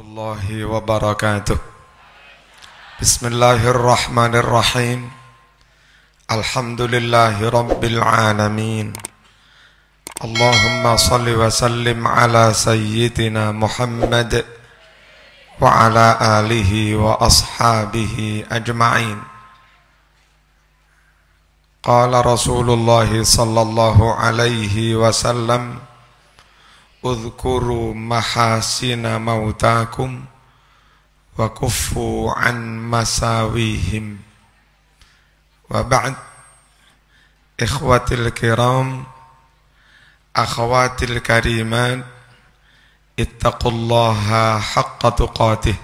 الله وبركاته بسم الله الرحمن الرحيم الحمد لله رب العالمين اللهم صل وسلم على سيدنا محمد وعلى اله واصحابه اجمعين قال رسول الله صلى الله عليه وسلم اذكروا محاسن موتاكم وكفوا عن مساويهم وبعد إخوتي الكرام أخواتي الكريمات اتقوا الله حق تقاته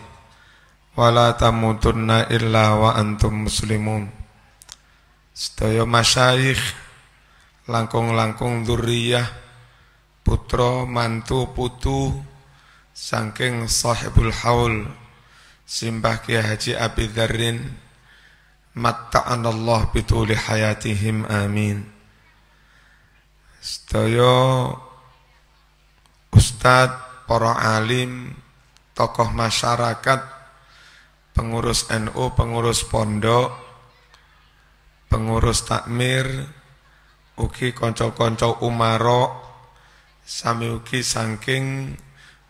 ولا تموتن إلا وأنتم مسلمون Sedaya مشايخ langkung-langkung ذريه putra mantu putu saking sahibul haul Simbah Kiai Haji Abi Dharrin Matta'anallah bituli hayatihim amin Sedaya ustad, para alim, tokoh masyarakat, pengurus NU, pengurus pondok, pengurus takmir, ugi konco-konco umarok, sami ugi saking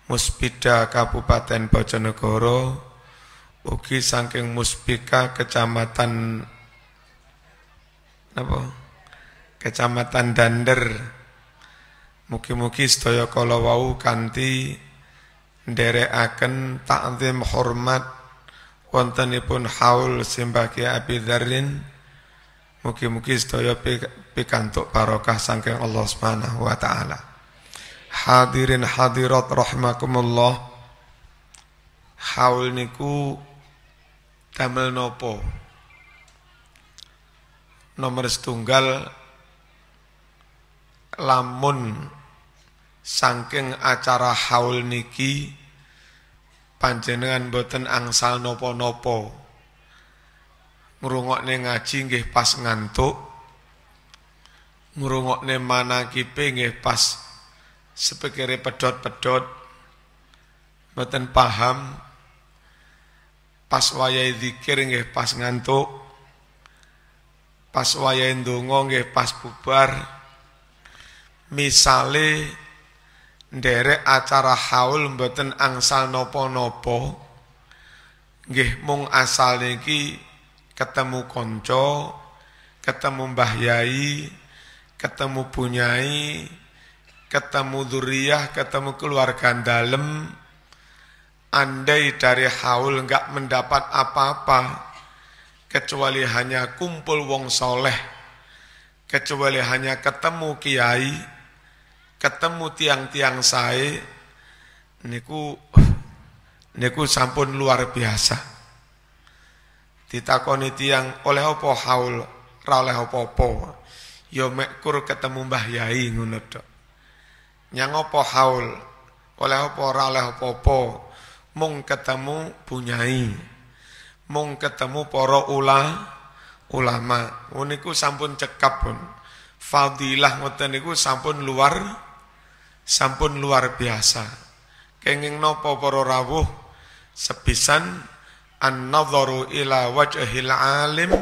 Muspida Kabupaten Bojonegoro ugi saking Muspika Kecamatan apa? Kecamatan Dander. Mugi-mugi sedaya kala wau kanthi nderekaken takzim hormat wontenipun haul simbaki Abi Dzarin. Mugi-mugi sedaya pikantuk barokah saking Allah Subhanahu wa taala. Hadirin hadirat rahmakumullah Haul niku damel nopo Nomor setunggal Lamun saking acara haul niki Panjenengan boten angsal nopo-nopo Ngerungokne ngaji nggih pas ngantuk neng manakipe nggih pas sebagai pedot-pedot mboten paham pas wayahe zikir nggih pas ngantuk pas wayahe ndonga nggih pas bubar misale nderek acara haul mboten angsal nopo-nopo nggih mung asal iki ketemu konco ketemu Mbah Yai ketemu punyai ketemu duriah ketemu keluarga dalam. Andai dari haul enggak mendapat apa-apa, kecuali hanya kumpul wong soleh, kecuali hanya ketemu kiai, ketemu tiang-tiang saya, niku niku sampun luar biasa ditakoni tiang oleh apa haul ra oleh apa-apa ya mekur ketemu Mbah Yai ngono tok nyangopo haul? Oleh apa ora oleh apa Mung ketemu punyai Mung ketemu para ulah ulama. uniku sampun cekap pun. Fadilah ngoten niku sampun luar sampun luar biasa. Kenging nopo para rawuh sebisan an-nadharu ila wajhil alim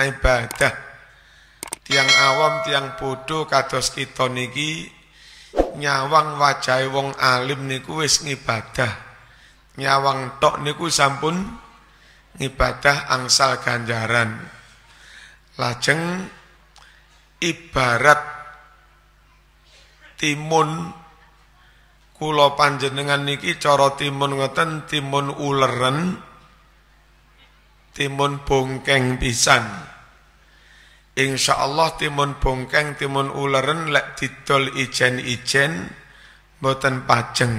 ibadah. Tiang awam, tiang bodoh kados kita niki nyawang wajai wong alim niku wis ngibadah. Nyawang tok niku sampun ngibadah angsal ganjaran. Lajeng ibarat timun kula panjenengan niki cara timun ngoten timun uleren timun bongkeng pisan. Insya Allah timun bongkeng, timun uleren, lek didol ijen-ijen, boten pajeng.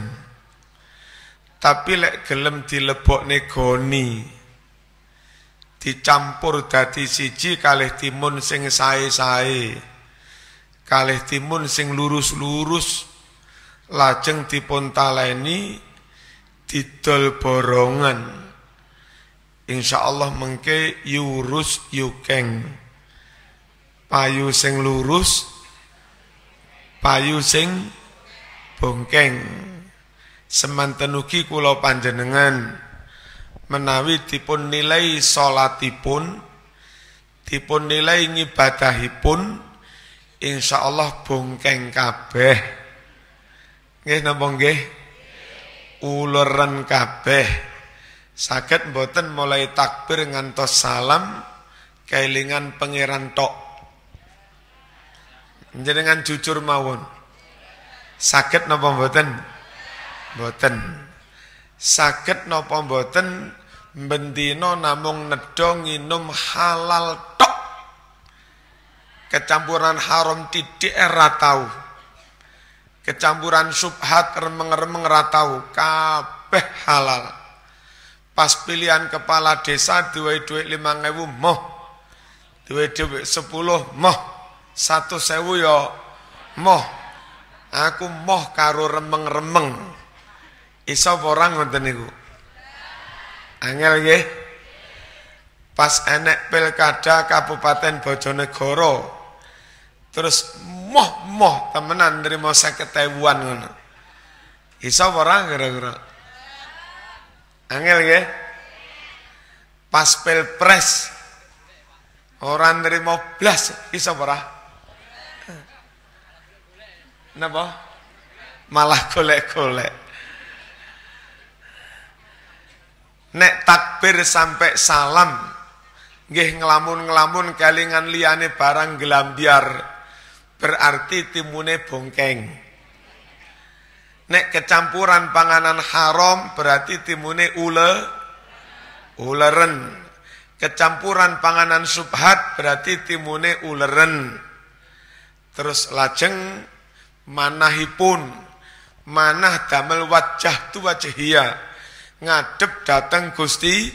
Tapi lek gelem dilebok negoni, dicampur dadi siji kalih timun sing sae-sae, kalih timun sing lurus-lurus, lajeng tipontaleni, taleni, didol borongan. Insya Allah mengke yurus yukeng payu sing lurus payu sing bongkeng semanten ugi kula panjenengan menawi dipun nilai salatipun dipun nilai ngibadahipun insyaallah bongkeng kabeh nggih napa nggih uleren kabeh Sakit mboten mulai takbir ngantos salam kelingan pangeran tok Jenengan jujur mawon. Sakit nopo mboten? Mboten. Sakit nopo mboten? Bendino namung nedha nginum halal tok. Kecampuran haram titik era tahu Kecampuran subhat remeng-remeng ratau kabeh halal. Pas pilihan kepala desa dua-dua lima ngewu moh. dua-dua sepuluh moh satu sewu yo ya, moh. Aku moh karo remeng-remeng. Iso orang ngoten niku. Angel ye Pas enek pilkada Kabupaten Bojonegoro. Terus moh-moh temenan dari sakit 50000 ngono. Iso orang kira-kira. Angel ye Pas pilpres orang dari mau blas iso orang Napa? Malah golek-golek. Nek takbir sampai salam nggih ngelamun-ngelamun kelingan liane barang gelam biar berarti timune bongkeng. Nek kecampuran panganan haram berarti timune ule uleren. Kecampuran panganan subhat berarti timune uleren. Terus lajeng manahipun manah damel wajah tu wajahia ngadep datang Gusti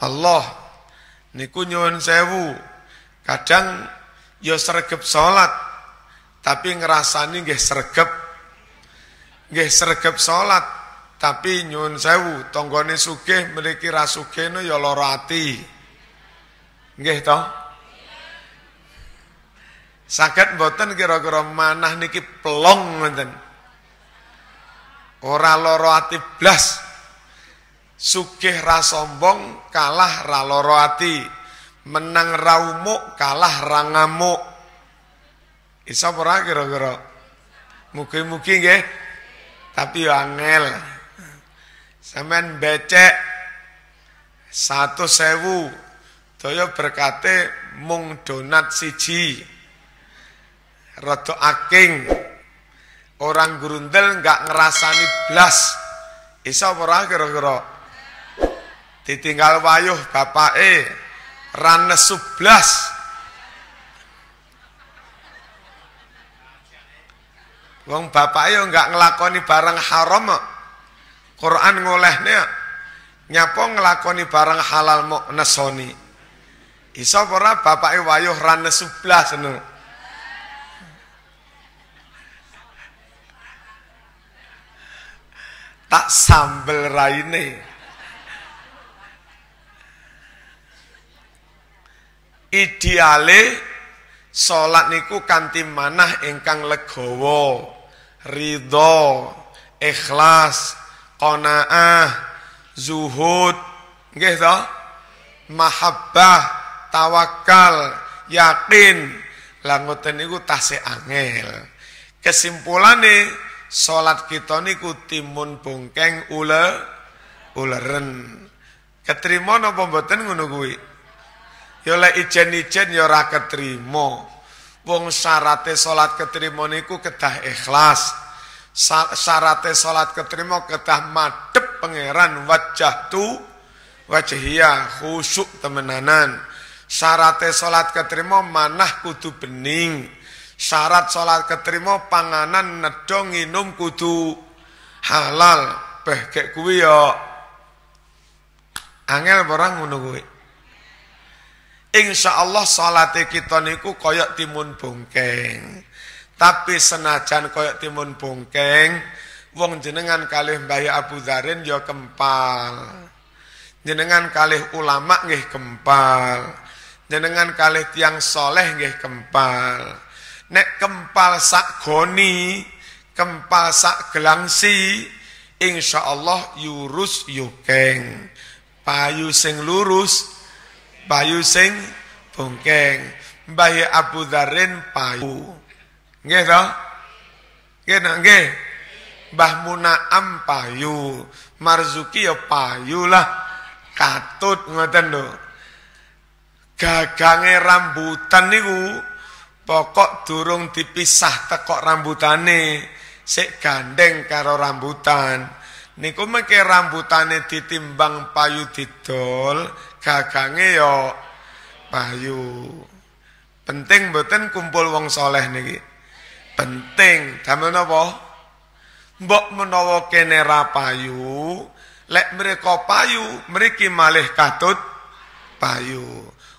Allah niku nyuwun sewu kadang yo ya sergap sholat tapi ngerasani gak sergap gak sergap sholat tapi nyuwun sewu tanggane sugih mriki ra sugih no ya toh Sakit boten kira-kira manah niki pelong ngoten. Ora loro ati blas. Sugih ra sombong, kalah ra loro ati. Menang ra umuk, kalah ra ngamuk. Isa ora kira-kira. Mugi-mugi nggih. Tapi yo angel. Sampeyan becek satu sewu, Toyo berkate mung donat siji rada aking orang gurundel nggak ngerasani blas iso ora kira-kira ditinggal wayuh e rane sublas Wong bapak yo nggak ngelakoni barang haram Quran ngolehnya nyapa ngelakoni barang halal mau nesoni iso ora e wayuh rane sublas seneng tak sambel raine. Ideale salat niku kanthi manah ingkang legawa, ridho, ikhlas, qanaah, zuhud, nggih to? Mahabbah, tawakal, yakin. Lah ngoten niku tasih angel. Kesimpulane Salat kita niku timun bungkeng ule uleren. keterima napa mboten ngono kuwi? Ya lek ijen-ijen ya ora ketrima. Wong syarate salat ketrima niku kedah ikhlas. Syarate salat ketrima kedah madep pangeran wajah tu wajhiya khusyuk temenanan. Syarate salat keterima manah kudu bening. Syarat sholat keterima panganan nedong nginum kudu halal. Beh kek kuwi ya angel orang ngono kuwi. Insyaallah salate kita niku koyok timun bongkeng. Tapi senajan koyok timun bongkeng, wong jenengan kalih Mbah Abu zarin ya kempal. Jenengan kalih ulama nggih kempal. Jenengan kalih tiang soleh nggih kempal. Nek kempal sak goni, kempal sak gelangsi, insya Allah yurus yukeng. Payu sing lurus, payu sing bungkeng. Bayi Abu Darin payu. Nggih toh? Nggih nang nggih. Mbah Munaam payu, Marzuki ya payu lah. Katut ngoten lho. Gagange rambutan niku pokok durung dipisah tekok rambutane sik gandeng karo rambutan niku mengke rambutane ditimbang payu didol gagange yo payu penting mboten kumpul wong soleh niki penting damel napa mbok menawa kene ra payu lek mereka payu mriki malih katut payu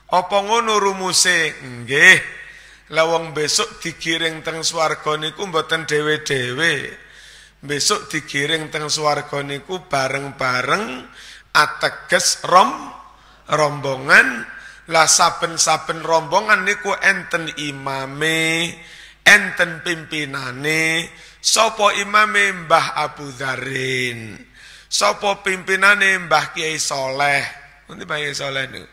apa ngono rumuse nggih Lah wong besok digiring teng swarga niku mboten dhewe-dhewe. Besok digiring teng swarga niku bareng-bareng ateges rom rombongan lah saben-saben rombongan niku enten imame, enten pimpinane, sapa imame Mbah Abu Dzarin. Sapa pimpinane Mbah Kiai Saleh. Nanti Mbah Kiai Saleh niku.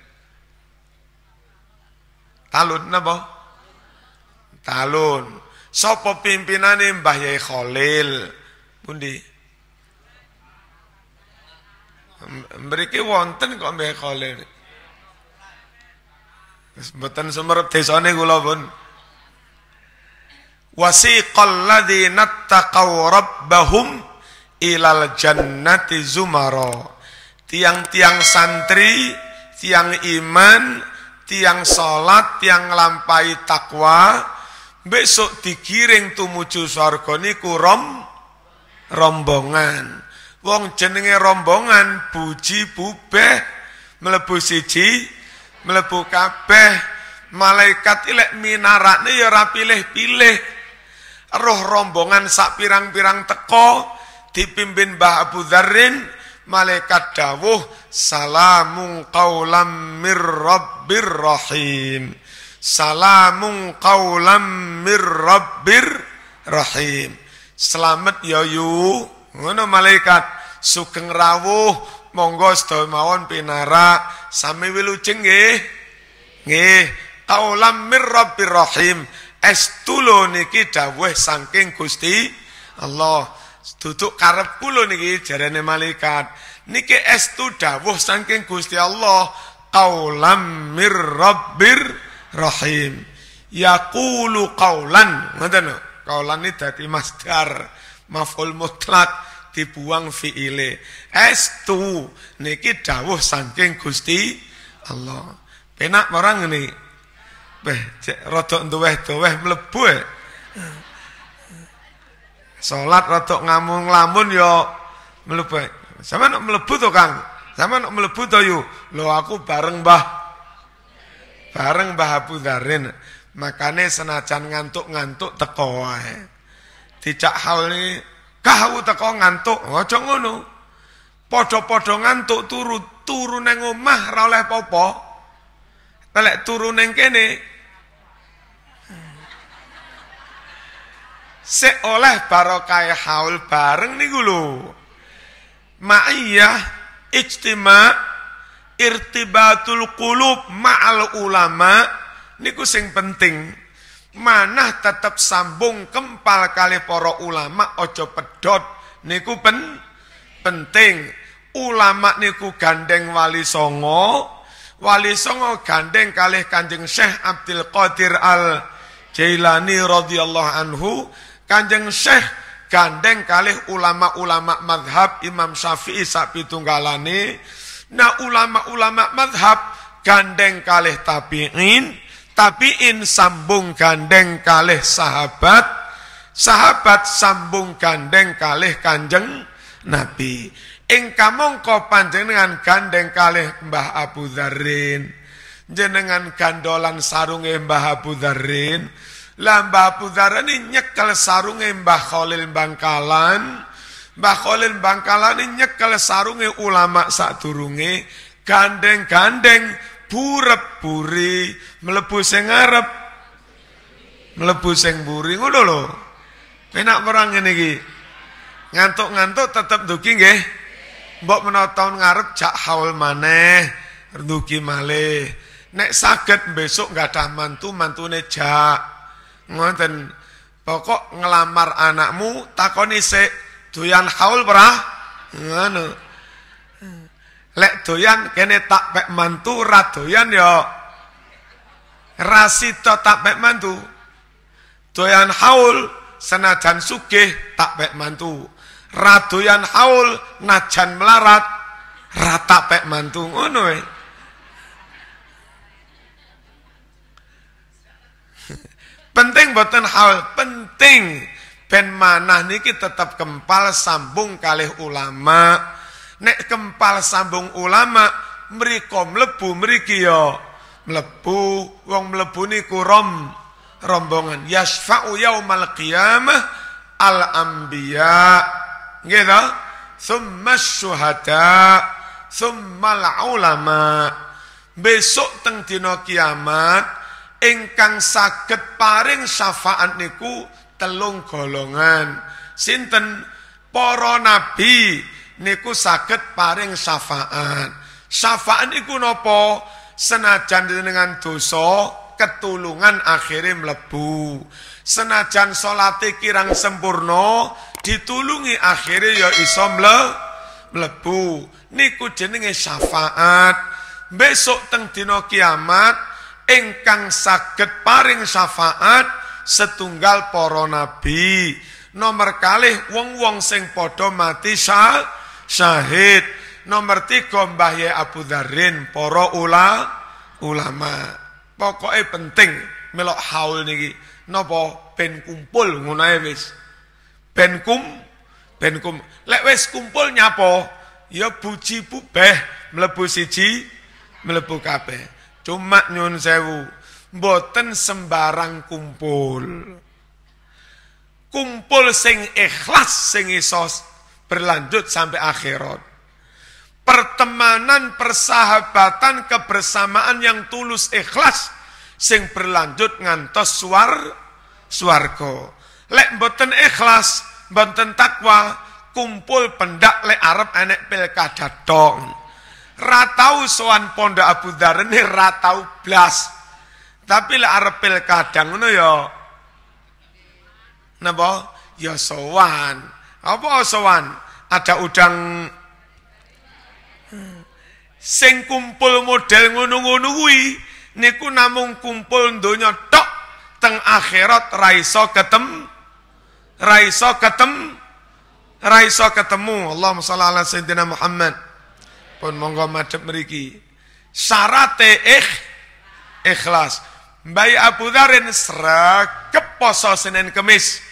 Talun napa? No? Talun. sapa pimpinane Mbah Yai Khalil. Pundi? Mriki wonten kok Mbah Khalil. Mboten sumerep desane kula pun. Wasiqal ladzina taqaw rabbahum ilal jannati zumara. Tiang-tiang santri, tiang iman, tiang salat, tiang lampai takwa, besok dikiring tumuju swarga niku rom rombongan. Wong jenenge rombongan buji bubeh mlebu siji mlebu kabeh malaikat ilek minarakne ya ora pilih-pilih. Roh rombongan sak pirang-pirang teko dipimpin Mbah Abu Dharin malaikat dawuh salamun qaulam mir rabbir rahim. Salamun qawlam mir rabbir rahim. Selamat ya yu. Ngono malaikat sugeng rawuh monggo sedaya mawon pinara sami wilujeng nggih. Nggih, qawlam mir rabbir rahim. Estulo niki dawuh saking Gusti Allah. Duduk karep kula niki jarane malaikat. Niki estu dawuh saking Gusti Allah. Qawlam mir rabbir rahim. Yaqulu qaulan, ngoten no? Qaulan ini dadi masdar maf'ul mutlak dibuang fiile. Estu niki dawuh saking Gusti Allah. Penak orang ini. Beh, cek rodok duweh-duweh mlebu. E. Salat rotok ngamung lamun yo ya mlebu. E. Sama nak mlebu to, Kang? Sama nak mlebu to yo. Lo aku bareng bah. Bareng Mbah Abu Dharin. Makane senajan ngantuk-ngantuk teko wae. Dicak hauli kahu teko ngantuk, oh, aja ngono. Padha-padha ngantuk turu turu nang omah ra oleh apa-apa. Telek turu nang kene. se oleh barokah haul bareng niku lho. Ma'iyah ijtima' irtibatul kulub ma'al ulama niku sing penting Mana tetap sambung kempal kali para ulama ojo pedot niku pen, penting ulama niku gandeng wali songo wali songo gandeng kali kanjeng Syekh Abdul Qadir al Jailani radhiyallahu anhu kanjeng Syekh gandeng kali ulama-ulama madhab Imam Syafi'i sak Nah ulama-ulama madhab gandeng kalih tabi'in, tabi'in sambung gandeng kalih sahabat, sahabat sambung gandeng kalih kanjeng Nabi. Ing kamangka panjenengan gandeng kalih Mbah Abu Dzarrin. Jenengan gandolan sarunge Mbah Abu Dzarrin. Lah Mbah Abu Dzarrin nyekel sarunge Mbah Khalil Bangkalan. Mbah bangkalan Bangkalani nyekel sarunge ulama sadurunge gandeng-gandeng burep buri mlebu sing ngarep mlebu sing buri ngono lho. Penak perang ngene iki. Ngantuk-ngantuk tetep duki nggih. Mbok menawa ngarep jak haul maneh duki malih. Nek saged besok nggak ada mantu, mantune jak. Ngoten. Pokok ngelamar anakmu takoni doyan haul perah ngono lek doyan kene tak pek mantu ra doyan yo rasito tak pek mantu doyan haul senajan sugih tak pek mantu doyan haul najan melarat tak pek mantu ngono we penting boten haul penting Ben manah niki tetap kempal sambung kalih ulama. Nek kempal sambung ulama, mereka mlebu mriki yo ya? mlebu wong mlebu niku rom rombongan yasfa'u yaumal qiyamah al anbiya nggih ta summa syuhada summa al ulama besok teng dina kiamat ingkang saged paring syafaat niku telung golongan sinten para nabi niku saged paring syafaat syafaat iku nopo, senajan dengan dosa ketulungan akhirnya mlebu senajan salate kirang sempurna ditulungi akhirnya ya iso mlebu niku jenenge syafaat besok teng dina kiamat ingkang saged paring syafaat setunggal para nabi. Nomor kalih wong-wong sing padha mati syah, syahid. Nomor tiga Mbah Abu darin para ula, ulama. Pokoknya penting melok haul niki. nopo ben kumpul ngono wis. Ben kum ben kum. Lek wis kumpul nyapo Ya buji bubeh mlebu siji mlebu kabeh. Cuma nyun sewu boten sembarang kumpul. Kumpul sing ikhlas sing isos berlanjut sampai akhirat. Pertemanan, persahabatan, kebersamaan yang tulus ikhlas sing berlanjut ngantos suar suargo. Lek boten ikhlas, boten takwa, kumpul pendak lek Arab enek pilkada dong. Ratau soan pondok Abu Dhar ratau blas tapi lek arep kadang ngono ya napa? Ya sowan. Apa sowan? Ada udang sing kumpul model ngono-ngono kuwi niku namung kumpul donya tok teng akhirat raiso ketem raiso ketem raiso ketemu Allahumma sholli ala sayyidina Muhammad pun monggo madhep mriki syarat ikh ikhlas Mbak Abu Dharin serak poso Senin Kemis.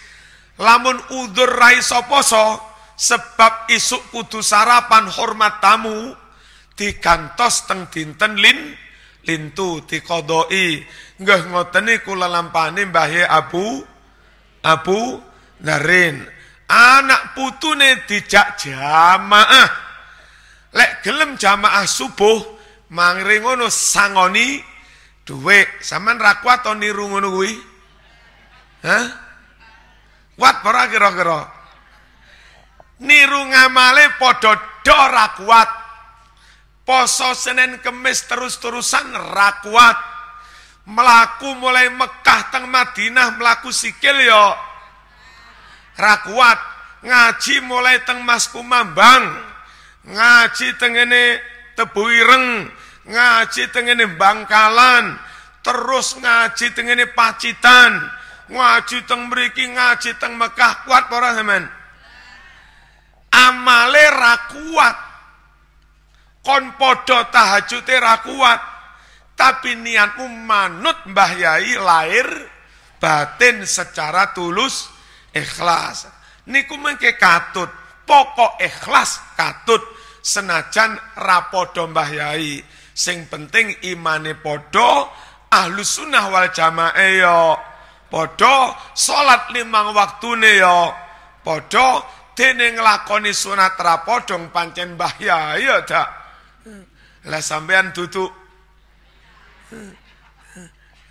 Lamun udur raiso poso, sebab isuk kudu sarapan hormat tamu, digantos teng dinten lin, lintu dikodoi. Nggih ngoteni kula lampani Mbah Abu Abu narin Anak putune dijak jamaah. Lek gelem jamaah subuh, mangringono sangoni Duwe, sampean ra kuat to niru ngono kuwi? Hah? Kuat ora kira-kira? Niru ngamale padha do ra kuat. Poso Senin Kemis terus-terusan ra kuat. Melaku mulai Mekah teng Madinah melaku sikil yo ya. ra kuat. Ngaji mulai teng Mas Kumambang. Ngaji tengene Tebu Ireng ngaji tengene bangkalan, terus ngaji tengene pacitan, ngaji teng mriki ngaji teng Mekah kuat ora sampean? Amale ra kuat. Kon padha tahajute ra kuat. Tapi niatmu manut Mbah Yai lahir batin secara tulus ikhlas. Niku mengke katut, pokok ikhlas katut senajan rapodo Mbah Yai. Sing penting imane podo, ahlu sunnah wal jamae yo. Ya. Podo, sholat limang waktune yo. Ya. Podo, dene nglakoni sunat rapodong pancen bahaya ya dak. Lah sampean duduk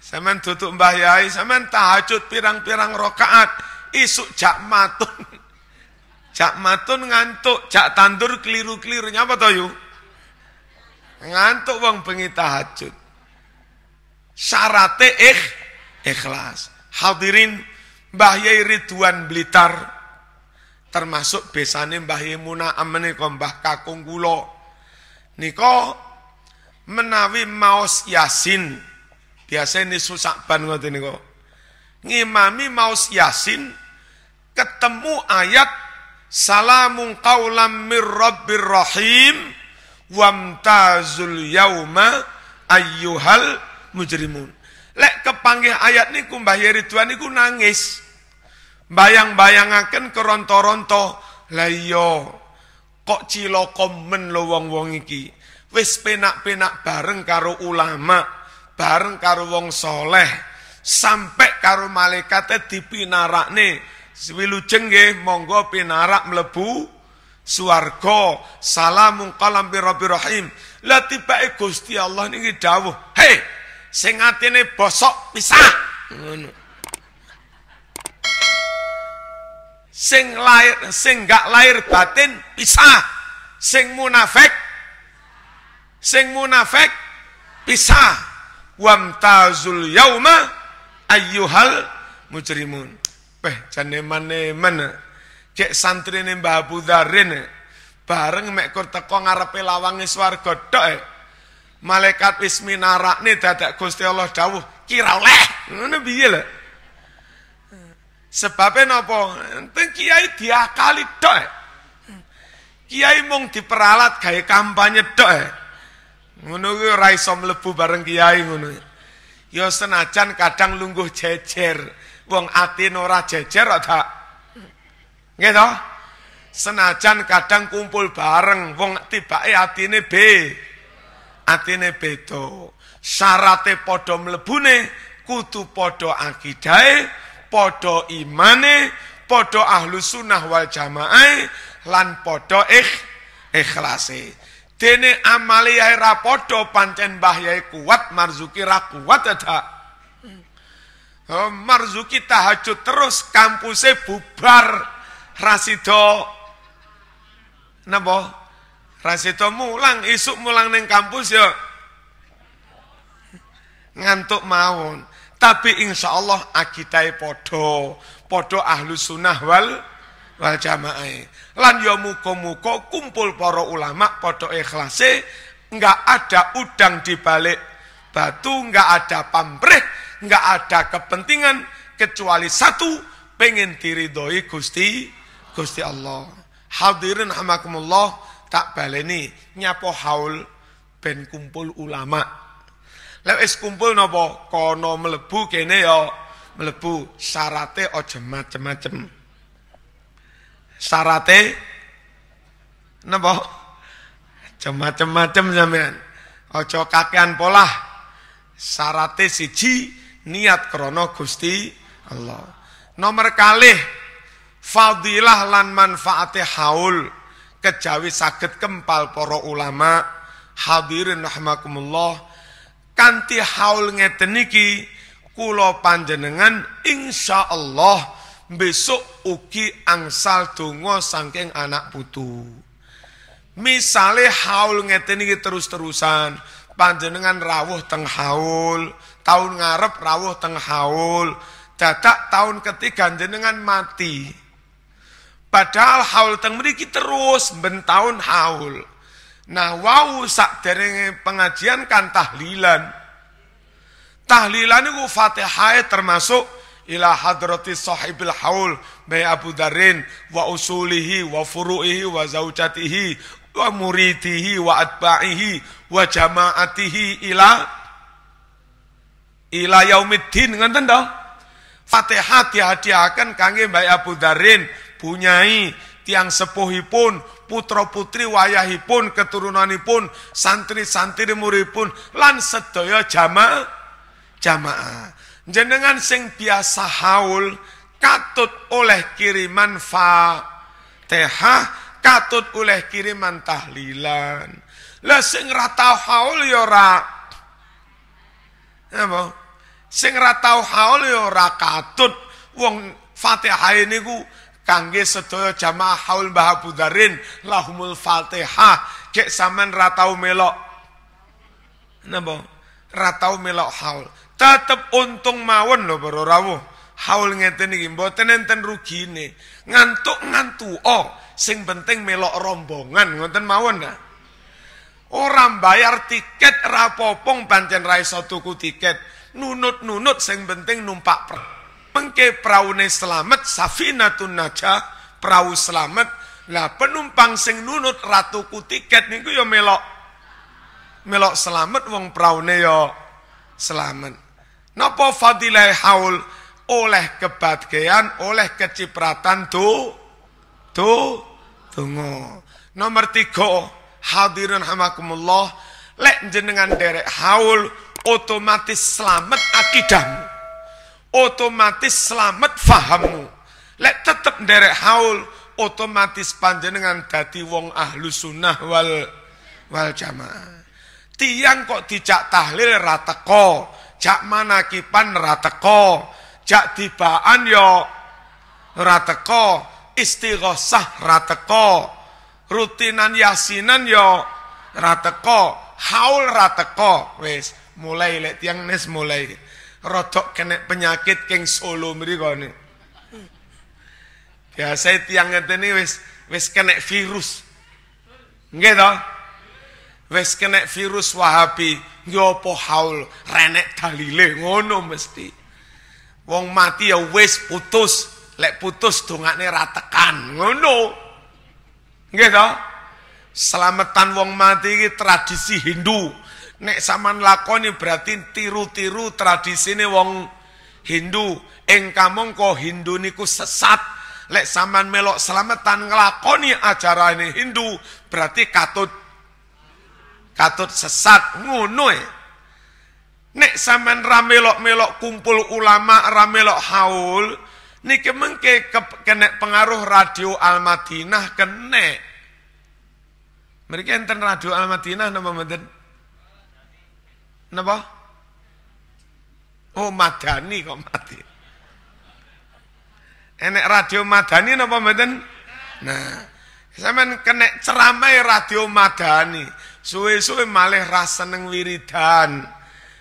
Sampean duduk Mbah Yai, sampean tahajud pirang-pirang rokaat, isuk jak matun. Jak matun ngantuk, jak tandur keliru kelirunya apa to yuk? Ngantuk wong bengi tahajud. Syarate ikh, ikhlas. Hadirin Mbah Yai Ridwan Blitar termasuk besane Mbah Yai Munaam bahka Mbah kakung kula. Nika menawi maos Yasin biasa ini susah ban ngoten nika. Ngimami maos Yasin ketemu ayat salamun qaulam mir rabbir rahim wamtazul yauma ayyuhal mujrimun. Lek kepanggil ayat niku Mbah Yeridwan niku nangis. Bayang-bayangaken keronto-ronto, layo iya, kok cilo komen lo wong-wong iki. Wis penak-penak bareng karo ulama, bareng karo wong soleh, sampai karo malaikate nih Wilujeng nggih monggo pinarak melebu Suargo, salamun kalam birobi rahim la Gusti Allah niki dawuh hei sing atine bosok pisah ngono sing lahir sing gak lahir batin pisah sing munafik sing munafik pisah wamtazul yauma ayyuhal mujrimun peh jane mana Cek ini Mbah Abu eh. bareng mek kur teko ngarepe lawangi swarga tok. Eh. Malaikat ismi narakne dadak Gusti Allah dawuh kira oleh. Ngono piye lho? sebabe napa? Enten kiai diakali tok. Eh. Kiai mung diperalat gawe kampanye tok. Ngono kuwi ora iso mlebu bareng kiai ngono. Ya senajan kadang lungguh jejer, wong atin ora jejer ora gitu, Senajan kadang kumpul bareng wong tiba tibake atine be. Atine beda. syaratnya podo melebune kutu podo akidai podo imane, podo ahlus sunnah wal jamaah lan podo ikh, ikhlasi Dene amali yae ra pancen mbah kuat marzuki ra kuat ada. Ya oh, marzuki tahajud terus kampuse bubar rasido, napa? rasido mulang isuk mulang neng kampus ya. Ngantuk mawon. Tapi insya Allah akitai podo. Podo ahlu sunnah wal wal jamaah. Lan ya muko kumpul para ulama podo ikhlase. Enggak ada udang di balik batu, enggak ada pamrih, enggak ada kepentingan kecuali satu pengen diridhoi Gusti Gusti Allah. Hadirin hamakumullah tak baleni nyapo haul ben kumpul ulama. Lek kumpul nopo kono melebu kene yo ya, melebu syarate aja macem-macem. Syarate nopo macem-macem sampean. Ojo kakean polah. Syarate siji niat krono Gusti Allah. Nomor kali fadilah lan manfaate haul kejawi sakit kempal para ulama hadirin rahmakumullah kanti haul ngeten kulo panjenengan insya Allah besok uki angsal donga saking anak putu misale haul ngeten terus-terusan panjenengan rawuh teng haul tahun ngarep rawuh teng haul dadak tahun ketiga jenengan mati Padahal haul teng mriki terus bentahun haul. Nah, wau sak derenge pengajian kan tahlilan. Tahlilan niku Fatihah termasuk ila hadrati sahibil haul bai Abu Darin wa usulihi wa furu'ihi wa zaujatihi wa muridihi wa atba'ihi wa jama'atihi ila ila yaumiddin ngenten to Fatihah dihadiahkan kangge Mbak Abu Darin bunyai tiang sepuhipun, putra putri wayahipun, keturunanipun, santri-santri muripun lan sedaya jama jamaah. Jenengan sing biasa haul katut oleh kiriman fa teh katut oleh kiriman tahlilan. Lah sing ra haul ya ora. Ya, apa? Sing ratau haul ya katut wong Fatihah ini niku kangge sedaya jamaah haul Mbah Abu Darin lahumul Fatihah ke saman ratau melok napa ratau melok haul tetep untung mawon lho para rawuh haul ngeten iki mboten enten rugine ngantuk ngantu oh sing penting melok rombongan ngoten mawon nah Orang bayar tiket rapopong pancen raiso tuku tiket nunut-nunut sing penting numpak perang Mengke perahu ne selamat Safina tunaja perahu selamat. Lah penumpang sing nunut ratuku tiket nih yo ya melok. Melok selamat wong ne yo ya selamat. Napa fadilah haul oleh kebatgean, oleh kecipratan tu, tu, tunggu Nomor tiga, hadirin hamakumullah, lek jenengan derek haul otomatis selamat akidahmu otomatis selamat fahammu. Lek tetep nderek haul, otomatis panjenengan dadi wong ahlu sunnah wal wal jamaah. Tiang kok dijak tahlil rateko, jak manakipan rateko, jak dibaan yo rateko, istighosah rateko, rutinan yasinan yo rateko, haul rateko, wis mulai lek tiang nes mulai rodok kena penyakit king Solo mriko nih. Biasa tiang ini wes wis kena virus. enggak to? Wis kena virus Wahabi, yo po haul renek dalile ngono mesti. Wong mati ya wes putus, lek putus dongane ratakan ngono. enggak to? Selamatan wong mati ini tradisi Hindu. Nek saman lakoni berarti tiru-tiru tradisi ini wong Hindu. Engkamong kok Hindu niku sesat. Lek saman melok selamatan ngelakoni acara ini Hindu, berarti katut katut sesat ngono e. Nek saman ramelok-melok kumpul ulama, ramelok haul, niki mengke kene pengaruh radio Al-Madinah kene. Mereka enten radio Al-Madinah nama nama Napa? Oh madani kok mati. Enek radio madani napa mboten? Nah, sampean kena ceramah radio madani. Suwe-suwe malih ra seneng wiridan.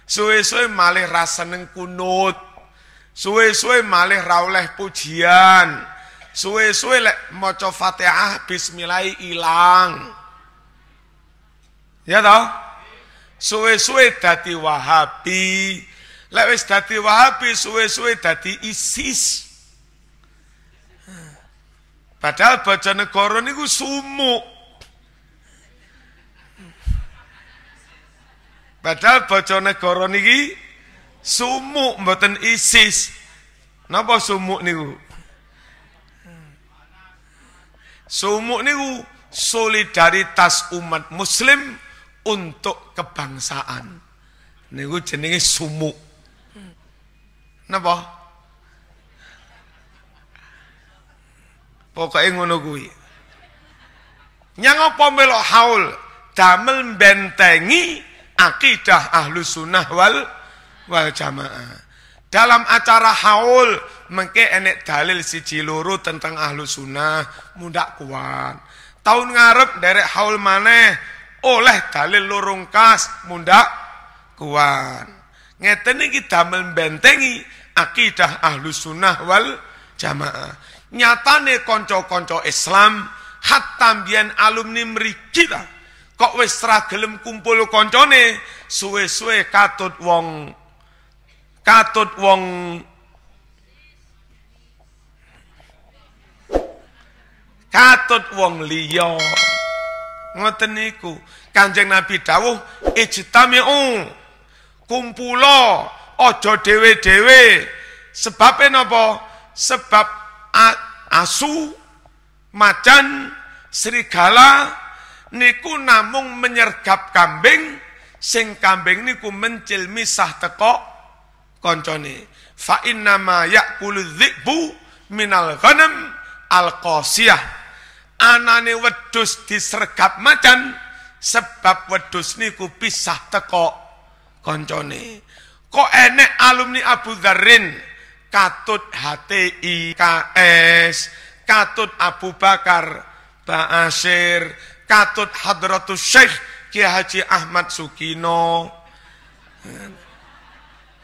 Suwe-suwe malih ra seneng kunut. Suwe-suwe malih ra pujian. Suwe-suwe lek maca Fatihah bismillah ilang. Ya toh? Suwe-suwe dadi Wahabi. Lek wis dadi Wahabi suwe-suwe dadi ISIS. Padahal Bojonegoro niku sumuk. Padahal Bojonegoro niki sumuk mboten ISIS. Napa sumuk niku? Sumuk niku solidaritas umat muslim untuk kebangsaan. Niku jenenge sumuk. Napa? Pokoke ngono kuwi. Nyang apa melok haul damel bentengi akidah ahlu sunnah wal wal jamaah. Dalam acara haul mengke enek dalil siji loro tentang ahlu sunnah mundak kuat. Tahun ngarep derek haul maneh oleh dalil lorong kas munda kuat. ngeten kita membentengi membentengi akidah ahlu sunnah wal jamaah nyatane konco-konco Islam hatta biyen alumni merikita kok wis ra gelem kumpul koncone suwe-suwe katut wong katut wong katut wong liya Ngoten niku. Kanjeng Nabi dawuh ijtami'u kumpulo ojo dewe-dewe. sebab napa? Sebab asu, macan, serigala niku namung menyergap kambing sing kambing niku mencil misah teko koncone. Fa inna ma yakulu dhi'bu minal ghanam al-qasiyah anane wedus disergap macan sebab wedus niku pisah teko koncone kok enek alumni Abu Dharin katut HTI KS katut Abu Bakar Baasir, katut Hadratus Syekh Ki Haji Ahmad Sukino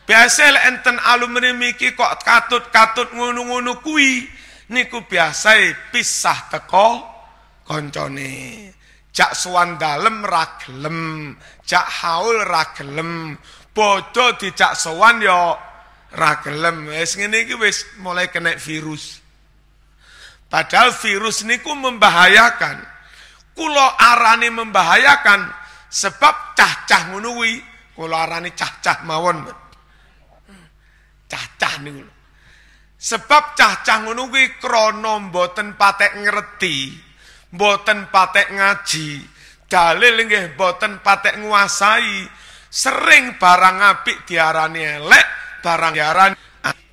Biasa enten alumni miki kok katut-katut ngunu-ngunu kui niku biasai pisah teko koncone. Jak suan dalem ra cak jak haul raglem. bodoh di cak suan yo raglem. Es Wis ngene iki wis mulai kena virus. Padahal virus niku membahayakan. Kulo arani membahayakan sebab cah-cah ngono kulo arani cah-cah mawon. Cah-cah niku. Sebab cah-cah ngono kuwi mboten patek ngerti, mboten patek ngaji, dalil nggih mboten patek nguasai, sering barang apik diarani elek, barang diarani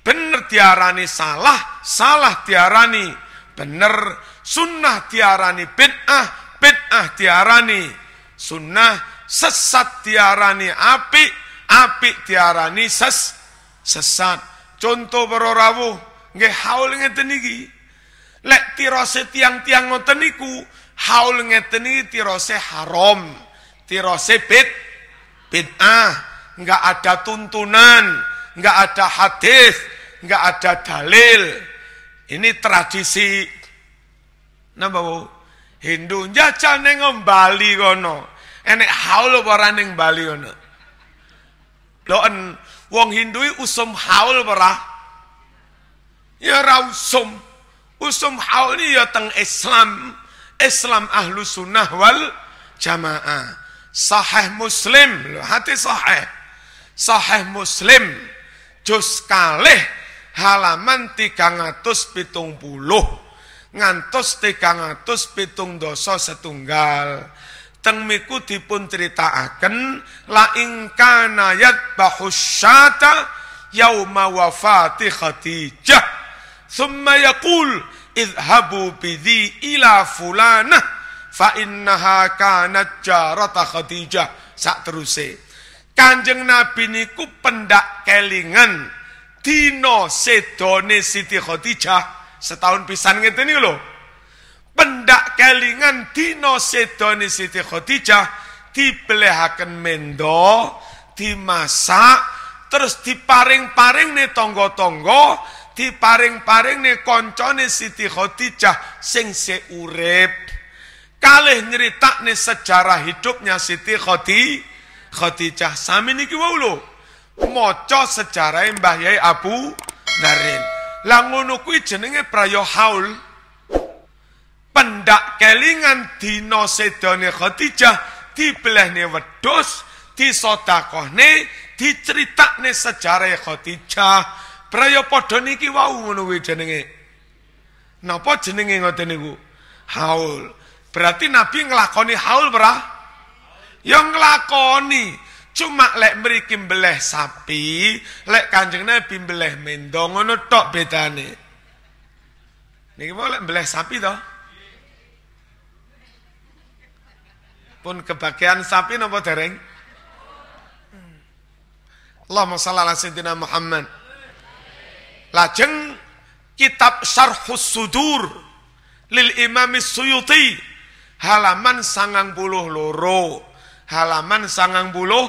bener diarani salah, salah diarani bener, sunnah diarani bid'ah, bid'ah diarani sunnah, sesat diarani api, api diarani ses sesat. Contoh para rawuh nggih haul ngeten iki. Lek tirose tiang-tiang ngoten niku, haul ngeten iki tirose haram, tirose bid bid'ah, nggak ada tuntunan, nggak ada hadis, nggak ada dalil. Ini tradisi napa Bu? Hindu jajan neng Bali kono. Enek haul apa ora Bali kono? Loh Wong Hindu usum haul ora? Ya ra usum. Usum haul ini ya teng Islam. Islam ahlu sunnah wal jamaah. Sahih Muslim, hati sahih. Sahih Muslim juz kalih halaman 370 ngantos pitung dosa setunggal teng miku dipun critakaken la ing kana yadbahusyata yauma wafati Khadijah thumma yaqul idhabu bidhi ila fulana fa innaha kanat jarata Khadijah sak teruse Kanjeng Nabi niku pendak kelingan dino sedone Siti Khadijah setahun pisan ngene niku lho pendak kelingan dina sedone Siti Khadijah dibelehaken mendo dimasak terus diparing-paring ne tonggo-tonggo diparing-paring ne koncone Siti Khadijah sing seurep. kalih nyeritakne sejarah hidupnya Siti khoti Khadijah sami niki wau lho maca sejarah Mbah Yai Abu Narin lah ngono kuwi jenenge prayo haul pendak kelingan dina sedone Khadijah dibelehne wedhus disodakohne diceritakne sejarah khotijah praya padha niki wau ngono kuwi jenenge napa jenenge ngoten niku haul berarti nabi ngelakoni haul bra Yang ngelakoni Cuma lek mriki mbeleh sapi, lek Kanjeng Nabi mbeleh mendong ngono tok bedane. Niki mau lek mbeleh sapi toh? Pun kebagian sapi nopo dereng? Allahumma shalli ala sayyidina Muhammad. Lajeng kitab Syarhus Sudur lil Imam Suyuti halaman sangang buluh loro halaman sangang buluh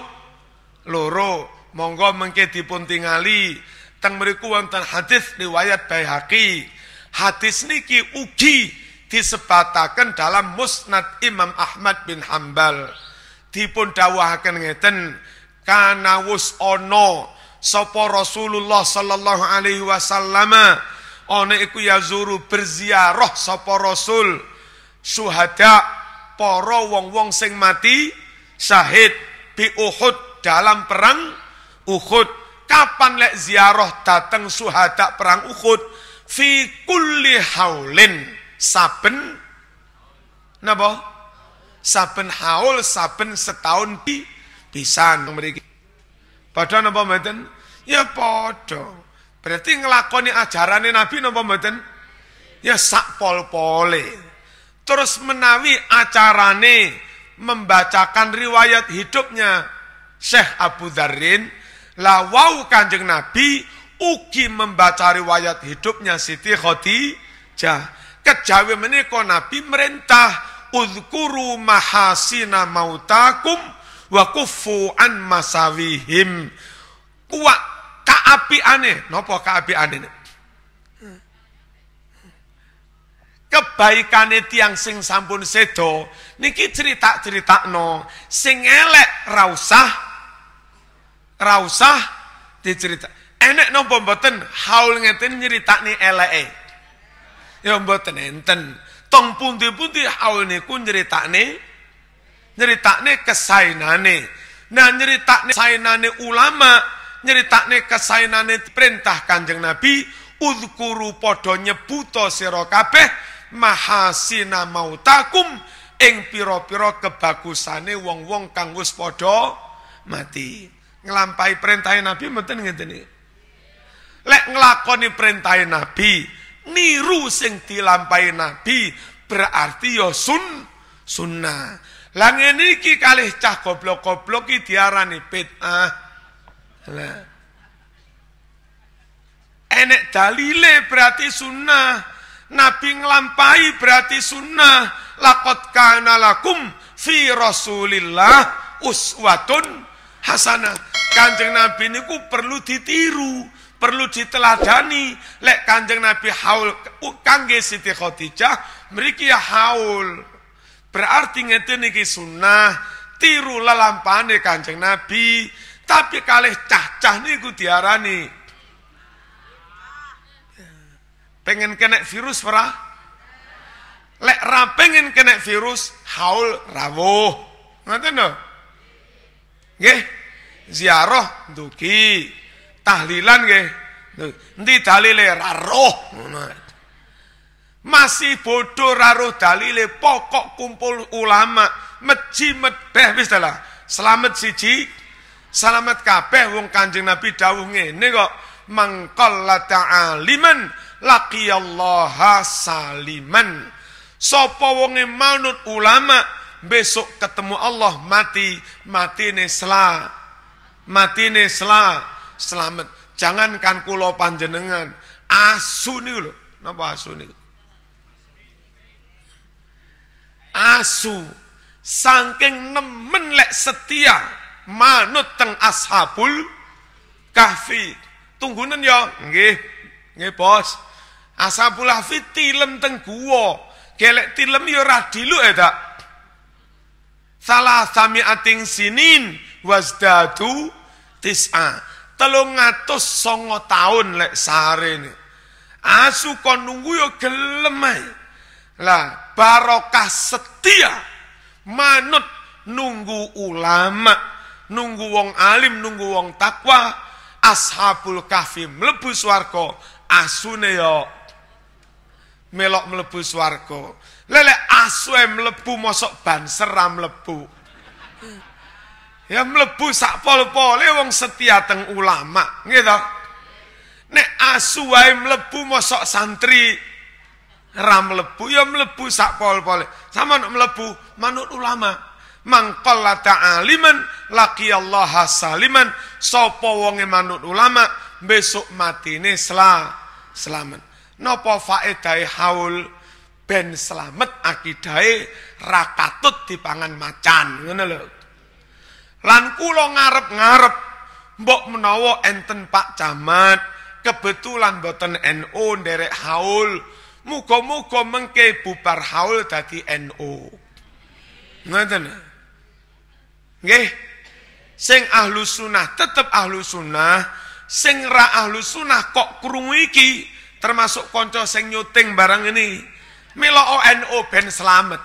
loro monggo mengke dipun tingali teng mriku wonten hadis riwayat Baihaqi hadis niki ugi disebatakan dalam Musnad Imam Ahmad bin Hambal dipun dawuhaken ngeten karena wus ana Rasulullah sallallahu alaihi wasallam ono iku yazuru berziarah sopo Rasul syuhada para wong-wong sing mati syahid bi Uhud dalam perang Uhud kapan lek ziarah dateng syuhada perang Uhud fi kulli haulin saben napa saben haul saben setahun pi bisa mriki padha napa mboten ya padha berarti nglakoni ajarane nabi napa mboten ya sak pol-pole terus menawi acarane membacakan riwayat hidupnya Syekh Abu Dharin lawau kanjeng Nabi uki membaca riwayat hidupnya Siti Khadijah kejawi menika Nabi merintah udhkuru mahasina mautakum wa kufu an masawihim kuwa nopo kaapi ane kebaikan tiang sing sampun sedo niki cerita cerita no sing elek rausah rausah dicerita enek nopo mboten haul ngeten nyeritakne eleke Ya mboten enten. Tong pundi-pundi haul niku nyeritakne nyeritakne kesainane. Nah nyeritakne sainane ulama, nyeritakne kesainane perintah Kanjeng Nabi, udhkuru padha nyebuta sira kabeh mahasina mautakum ing piro kebagusan kebagusane wong-wong kangus podo mati. ngelampai perintah Nabi mboten ngeten Lek ngelakoni perintah Nabi, niru sing dilampai Nabi berarti yo ya sun sunnah. Lang niki kalih cah goblok-goblok ki diarani bid'ah. Lah. Enek dalile berarti sunnah. Nabi ngelampai berarti sunnah. Lakot kana lakum fi rasulillah uswatun hasanah. Kanjeng Nabi niku perlu ditiru perlu diteladani lek kanjeng Nabi haul kangge Siti Khadijah mriki ya haul berarti ngerti niki sunnah tiru lelampane kanjeng Nabi tapi kalih cah-cah niku diarani pengen kena virus ora lek ra pengen kena virus haul rawuh ngoten lho nggih ziarah duki tahlilan nggih. Nanti dalile ra roh Masih bodoh raro dalile pokok kumpul ulama meji medeh wis Selamat siji, selamat kabeh wong Kanjeng Nabi dawuh ngene kok mangqalla ta'aliman laqiyallaha saliman. Sopo wonge manut ulama besok ketemu Allah mati mati nesla mati nesla selamat. Jangankan kulo panjenengan, asu nih lo, Napa asu Asu, saking nemen lek setia manut teng ashabul kahfi. Tunggunan yo ya, nggih, nggih bos. Ashabul kahfi tilem teng guwa. kelek tilem yo ya radilu diluk eh, salah kami ating sinin wasdadu tis'a telung atus songo tahun lek sehari ini. Asu kon nunggu yo gelem Lah barokah setia manut nunggu ulama, nunggu wong alim, nunggu wong takwa, ashabul kahfi mlebu swarga, asune yo melok mlebu swarga. lele aswe mlebu mosok banser ra mlebu. Ya mlebu sak pol-pole wong setia teng ulama, gitu Nek asu wae mosok santri ram mlebu ya mlebu sak pol-pole. Sama nek mlebu manut ulama. Mang qalla ta'aliman Allah saliman sapa wong manut ulama besok matine selam selamat. nopo faedai haul ben selamat akidai rakatut di pangan macan, ngene lho. Lan kulo ngarep-ngarep mbok menawa enten Pak Camat, kebetulan boten NO, nderek haul. muko muko mengke bubar haul tadi NU. NO. Ngoten. Nggih. Sing ahlu sunnah tetep ahlu sunnah, sing ra ahlu sunnah kok krungu iki termasuk konco sing nyuting barang ini. Milo ONO ben selamat.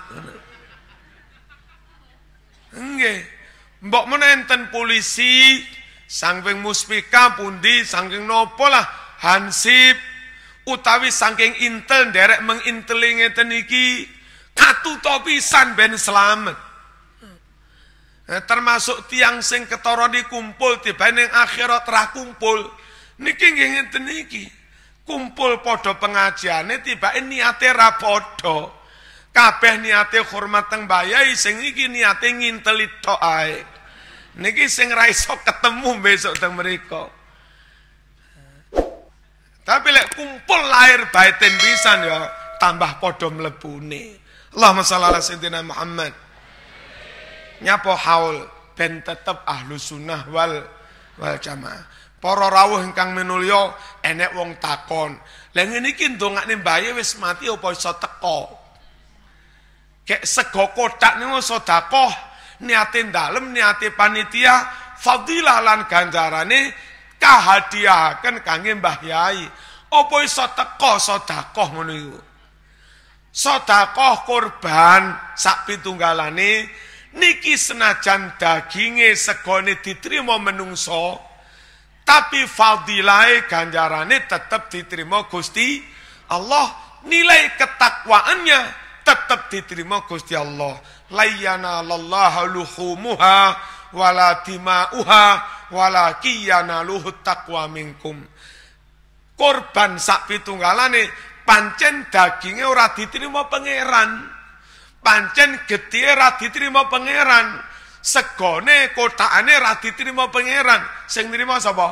Nggih. Mbok menenten polisi, sangking muspika pundi, sangking nopo lah, hansip, utawi sangking intel derek menginteling teniki katu topisan ben selamat nah, eh, termasuk tiang sing ketara dikumpul tiba yang akhirat rah kumpul niki nggih teniki kumpul podo pengajian, tiba niate ra padha kabeh niate hormat teng bayai sing iki niate nginteli tok ae niki sing ra iso ketemu besok teng mereka tapi lek kumpul lahir baitin pisan ya tambah padha mlebune Allahumma shalli ala sayyidina Muhammad nyapo haul ben tetep ahlu sunnah wal jamaah para rawuh ingkang minulya enek wong takon lha ngene iki ndongakne mbaye wis mati apa iso teko Kayak sego kodak niku sodakoh niatin dalam niate panitia, fadilah lan ganjarane kahadiahaken kangge Mbah Yai. Apa iso teko sodakoh menunggu sodakoh korban kurban tunggalan pitunggalane niki senajan daginge segone diterima menungso tapi fadilai ganjarane tetap diterima Gusti Allah nilai ketakwaannya tetap diterima Gusti Allah. Layyana lallaha luhumuha wala dima'uha wala kiyana luhut taqwa minkum. Korban sak pitunggalane pancen dagingnya ora diterima pangeran. Pancen getire ora diterima pangeran. Segone kotakane ora diterima pangeran. Sing nrimo sapa?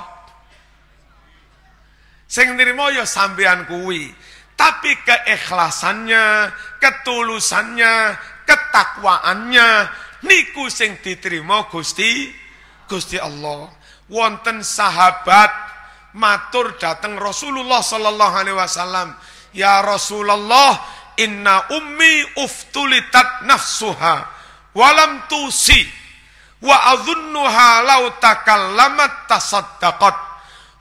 Sing nrimo ya sampean kuwi. Tapi keikhlasannya, ketulusannya, ketakwaannya niku sing diterima Gusti Gusti Allah. Wonten sahabat matur datang Rasulullah sallallahu alaihi wasallam, "Ya Rasulullah, inna ummi uftulitat nafsuha walam tusi wa azunnuha law takallamat tasaddaqat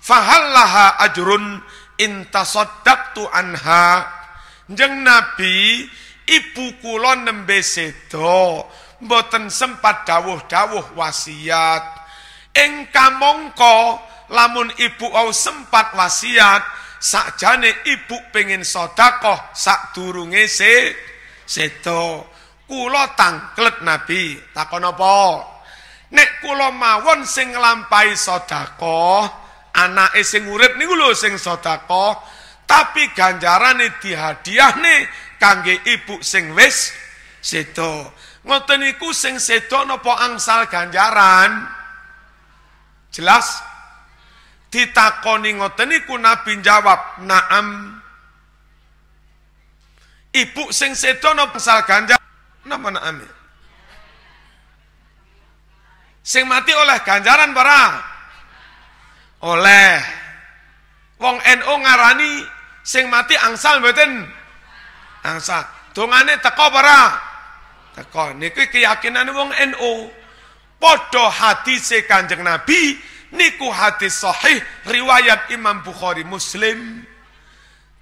fahallaha ajrun intasodaktu anha jeng nabi ibu kula nembe sedo mboten sempat dawuh-dawuh wasiat ing kamangka lamun ibu au sempat wasiat sakjane ibu pengin sedekah sak durunge sedo kula tangklet nabi takon apa nek kula mawon sing nglampahi sedekah anake sing urip niku lho sing sedekah, tapi dihadiah nih kangge ibu sing wis sedo. Ngoten niku sing sedo napa angsal ganjaran? Jelas? Ditakoni ngoten niku Nabi jawab, "Naam." Ibu sing sedo napa angsal ganjaran? Napa naam? Sing mati oleh ganjaran para oleh wong NU ngarani sing mati angsal mboten angsal dongane teko para teko niku keyakinan wong NU padha hadis Kanjeng Nabi niku hadis sahih riwayat Imam Bukhari Muslim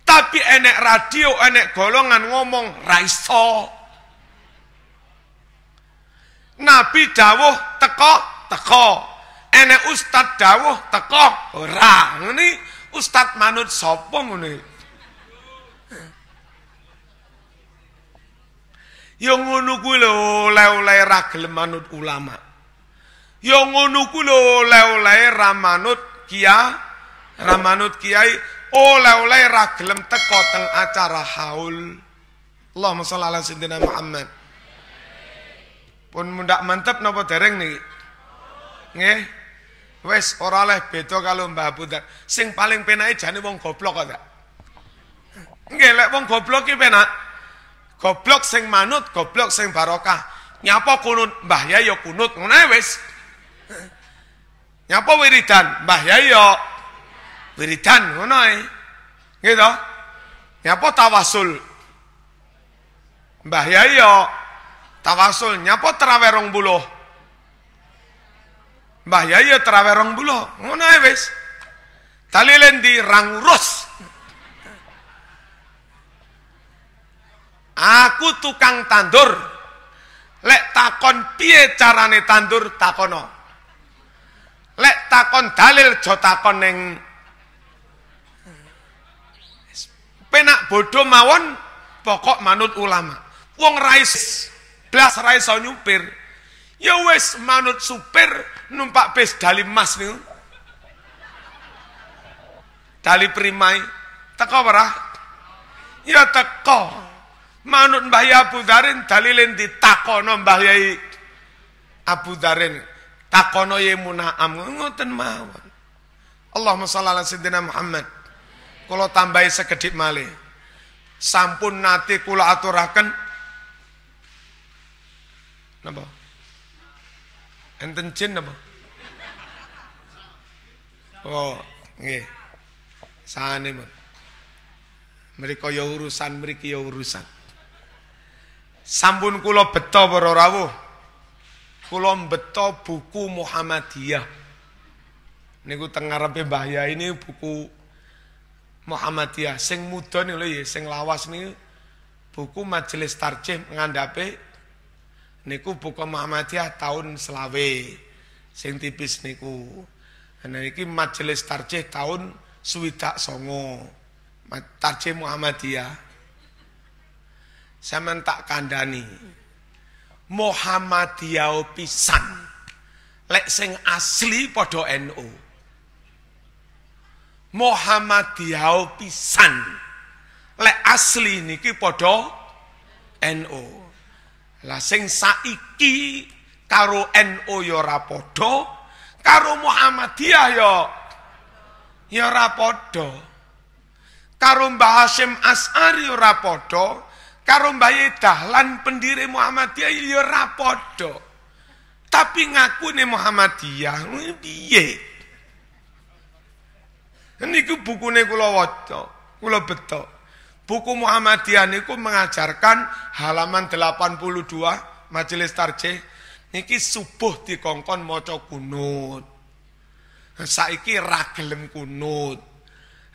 tapi enek radio enek golongan ngomong raiso Nabi dawuh teko teko enek ustad dawuh teko ora ngene ustad manut sopong ngene yang ya ngono kuwi lho oleh-oleh ra manut ulama. yang ngono kuwi lho oleh-oleh ra manut kia, ra manut kiai, oleh-oleh ra gelem teko teng acara haul. Allahumma sholli ala sayyidina Muhammad. Pun mundak mantep napa dereng niki? Nggih. Wes ora oleh beda kalau Mbah Punten. Sing paling e jane wong goblok kok. Nggih, lek wong goblok ki penak. Goblok sing manut, goblok sing barokah. Nyapa kunut Mbah ya ya kunut ngono wis. Nyapa wiridan Mbah ya ya wiridan ngono ae. Nggih to? Nyapa tawasul Mbah ya ya tawasul nyapa terawerong buluh. Mbah Yai ya terawih rong bulo. Ngono ae wis. Talilen di rangurus. Aku tukang tandur. Lek takon piye carane tandur takono. Lek takon dalil jo takon penak bodoh mawon pokok manut ulama. Wong rais blas rais nyupir. Ya wis manut supir numpak bis dali emas nih, Dali primai. Teko ora? Ya teko. Manut Mbah Abu Darin dalilen ditakono Mbah Yai Abu Darin takono ye munaam ngoten mawon. Allahumma shalli ala sayyidina Muhammad. Kalau tambahi sekedip malih. Sampun nate kula aturaken napa? Enten jin apa? Oh, nggih. Sane men. Mereka ya urusan, mereka ya urusan. Sampun kula beto para rawuh. Kula beto buku Muhammadiyah. Niku teng ngarepe Mbah ini buku Muhammadiyah sing mudon ini lho ya, sing lawas niku buku Majelis Tarjih ngandhape niku buka Muhammadiyah tahun selawe sing tipis niku nah niki majelis tarjih tahun Suwidak songo tarjih Muhammadiyah Saya tak kandani Muhammadiyah pisan lek sing asli podo NU Muhammadiyah pisan lek asli niki podo NU lah sing saiki karo NU ya ora padha, karo Muhammadiyah ya ya ora padha. Karo Mbah Hasyim As'ari ya ora padha, karo Mbah Dahlan pendiri Muhammadiyah ya ora padha. Tapi nih Muhammadiyah piye? buku nih kula waca, kula betok. Buku Muhammadiyah niku mengajarkan halaman 82 Majelis Tarjih niki subuh dikongkon maca kunut. Nah, saiki ra gelem kunut.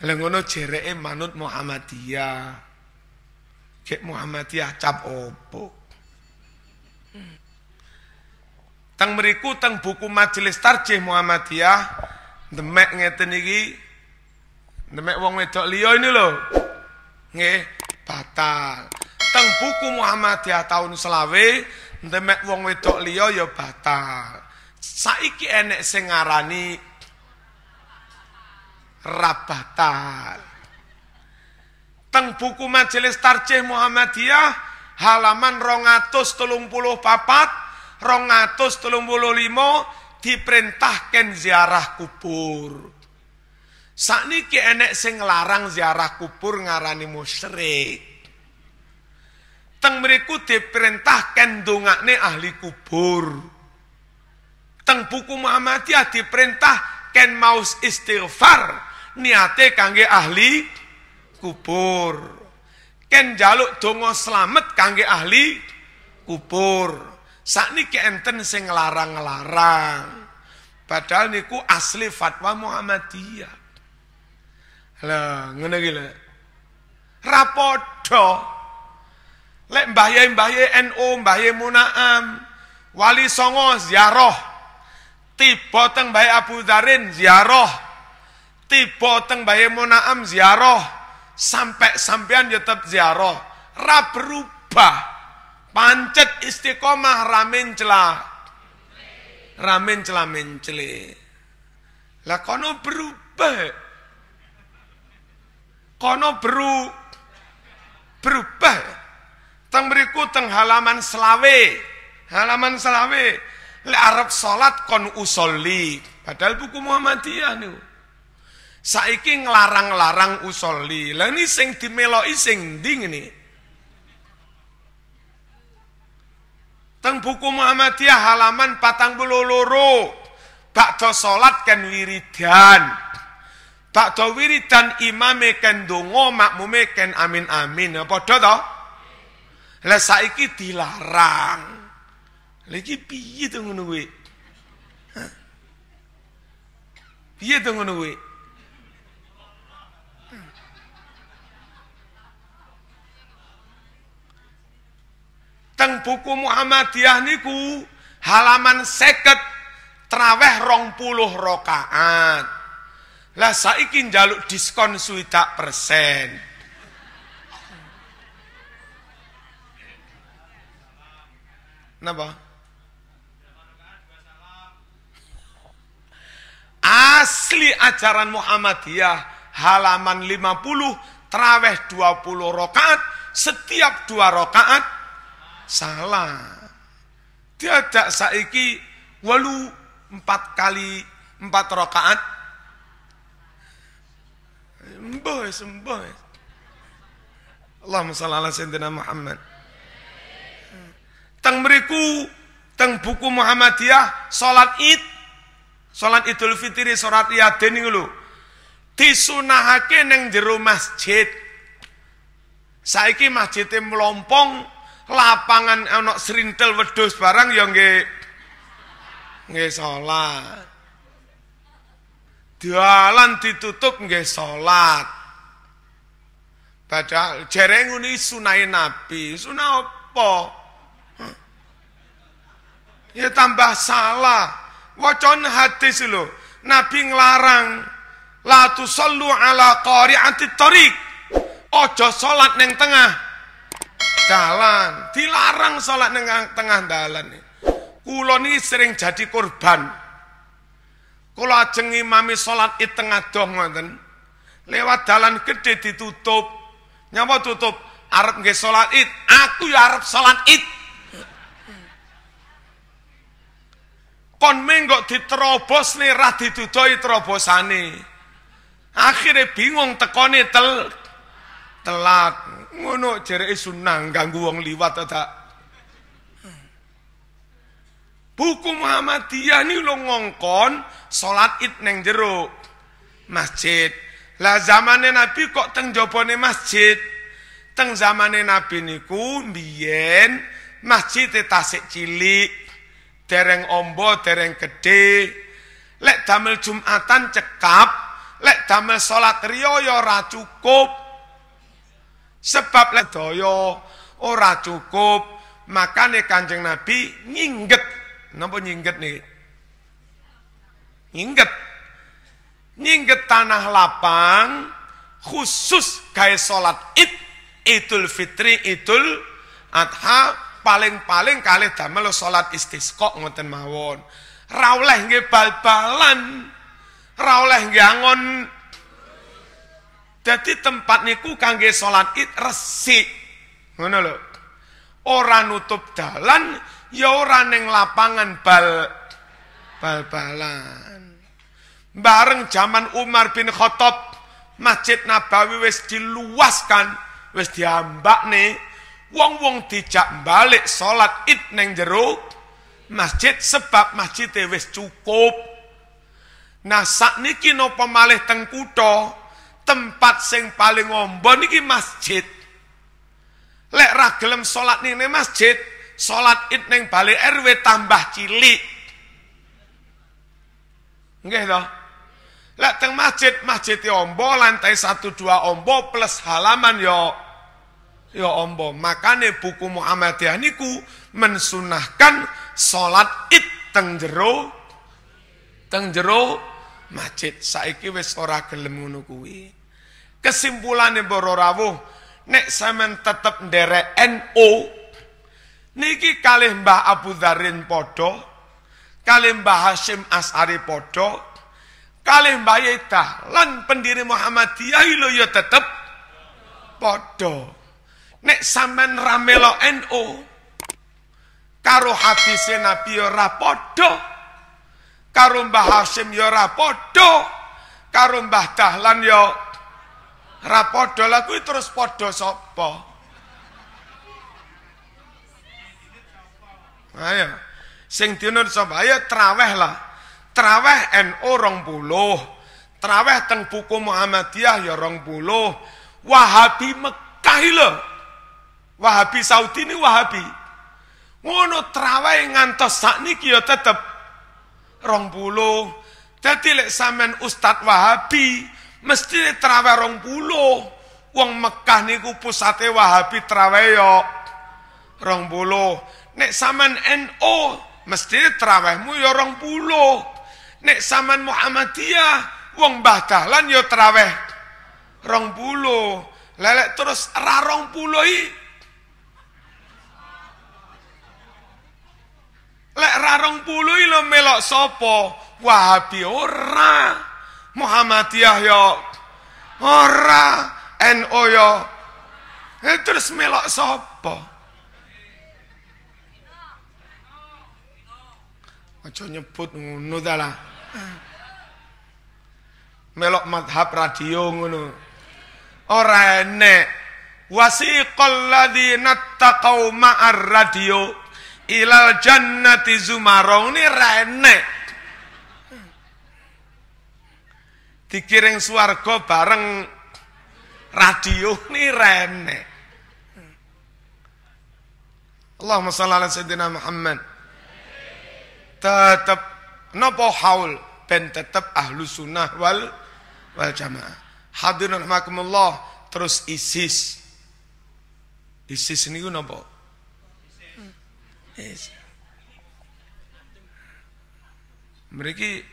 Lah ngono jereke manut Muhammadiyah. Gek Muhammadiyah cap opo? Tang meriku tang buku Majelis Tarjih Muhammadiyah demek ngeten iki demek wong wedok liya ini loh nggih batal. Teng buku Muhammadiyah tahun selawe demek wong wedok liya ya batal. Saiki enek sing ngarani rabatal. Teng buku Majelis Tarjih Muhammadiyah halaman papat 234 limo diperintahkan ziarah kubur. Sakniki enek sing larang ziarah kubur ngarani musyrik. Teng mriku diperintah kendongakne ahli kubur. Teng buku Muhammadiyah diperintah ken maus istighfar niate kangge ahli kubur. Ken jaluk donga selamat kangge ahli kubur. Sakniki enten sing larang-larang. Padahal niku asli fatwa Muhammadiyah. Lah ngene iki lho. Ra padha. Lek mbahye-mbahye NU, mbahye Munaam, Wali Songo ziarah. Tiba teng mbahye Abu Dzarin ziarah. Tiba teng mbahye Munaam ziarah. Sampai sampean ya tetep ziarah. Ra berubah. Pancet istiqomah ramen celah. Ramen celah mencele. Lah kono berubah kono beru berubah teng mriku teng halaman selawe halaman selawe le Arab salat kon usolli padahal buku Muhammadiyah niku saiki nglarang-larang usolli Le ini sing dimeloki sing ndi ngene teng buku Muhammadiyah halaman patang loro bakda salat kan wiridan Tak Tawiri wiridan imame ken dungo makmume ken amin amin. Padha doa? Lesa iki dilarang. Lagi piye to ngunuwe? Piye to ngunuwe? Teng buku Muhammadiyah niku halaman seket traweh rong puluh rokaat. Lah saiki njaluk diskon suita persen. Napa? Asli ajaran Muhammadiyah halaman 50 traweh 20 rokaat setiap dua rokaat salah. tidak saiki walu empat kali empat rokaat boys and boys. Allahumma salli ala sayyidina Muhammad. Teng meriku teng buku Muhammadiyah, salat id, salat idul fitri, salat yaden niku lho. Disunahake neng jero masjid. Saiki masjidnya melompong, lapangan anak serintel wedus barang yang nggih nggih salat. Dalan ditutup nggih salat. Padahal jereng nguni sunai Nabi. Sunah apa? Ya tambah salah. Wacon hadis lho. Nabi nglarang la tusallu ala qari'ati tariq. Ojo salat neng tengah dalan dilarang sholat neng tengah dalan kula ini sering jadi korban Kula ajeng imami salat ing tengah dong ngoten. Lewat dalan gede ditutup. Nyapa tutup? Arep nggih salat Id. Aku ya arep salat Id. Kon menggok diterobos nih, rah ditudoi terobosane. Akhirnya bingung tekone tel telat. Ngono jereke sunnah ganggu wong liwat atau Buku Muhammadiyah ini lo ngongkon salat id neng jeruk masjid. Lah zamannya Nabi kok teng jopone masjid? Teng zamannya Nabi niku mbiyen masjid tasik cilik, dereng ombo, dereng gede. Lek damel Jumatan cekap, lek damel salat riyo ya ora cukup. Sebab lek daya ora cukup, makane Kanjeng Nabi nginget. Napa nyingket nih? Nyingket. Nyingket tanah lapang khusus kayak sholat id, idul fitri, idul adha, paling-paling kali damel sholat istisqo ngoten mawon. Rauleh nge bal-balan. Rauleh nge angon. Jadi tempat niku kangge sholat id resik. Ngono loh? ora nutup dalan ya ora ning lapangan bal bal-balan bareng zaman Umar bin Khattab Masjid Nabawi wis diluaskan wis diambakne wong-wong dijak balik salat id ning jero masjid sebab masjid wis cukup nah sakniki napa malih teng kutha tempat sing paling ombo niki masjid Lek ra gelem salat ning masjid, salat Id ning balik RW tambah cilik. Nggih to? Lek teng masjid, masjid ya ombo, lantai 1 2 ombo plus halaman yo ya, yo ya ombo. Makane buku Muhammadiyah niku mensunahkan salat Id teng jero teng jero masjid. Saiki wis ora gelem ngono kuwi. Kesimpulane para rawuh Nek sampean tetep nderek NU niki kalih Mbah Abu Dharin padha, kalih Mbah Hasyim As'ari padha, kalih Mbah Yaita lan pendiri Muhammadiyah lho ya tetep padha. Nek sampean ramelo NU karo hadise Nabi ya ora padha. Karo Mbah Hasyim ya ora padha. Karo Mbah Dahlan ya Ra padha lah kuwi terus padha sapa? Ayo. Sing diunut sapa? Ayo traweh lah. Traweh NU rong puluh. Traweh teng buku Muhammadiyah ya rong puluh. Wahabi Mekah lho. Wahabi Saudi ini Wahabi. Ngono traweh ngantos sakniki ya tetep rong puluh. Dadi lek Ustad Wahabi, Mesti terawih rong puluh. Uang Mekah niku pusate Wahabi terawih yo rong puluh. Nek saman NO mesti terawihmu yo rong puluh. Nek saman Muhammadiyah uang Mbah yo terawih rong puluh. Lelek terus rarong puluh Lek rarong puluh lo melok sopo Wahabi ora. Muhammadiyah yo ora NU yo ya. eh, terus melok sapa aja nyebut ngono ta lah melok madhab radio ngono ora enek wasiqal ladzina taqau ma'ar radio ilal jannati zumarong ni renek dikiring suarga bareng radio ini rene. Allahumma shalli ala sayyidina Muhammad. Tetap nopo haul ben tetap ahlu sunnah wal wal jamaah. Hadirin rahmatullah terus ISIS. ISIS ini nopo? Hmm. ISIS. Mereka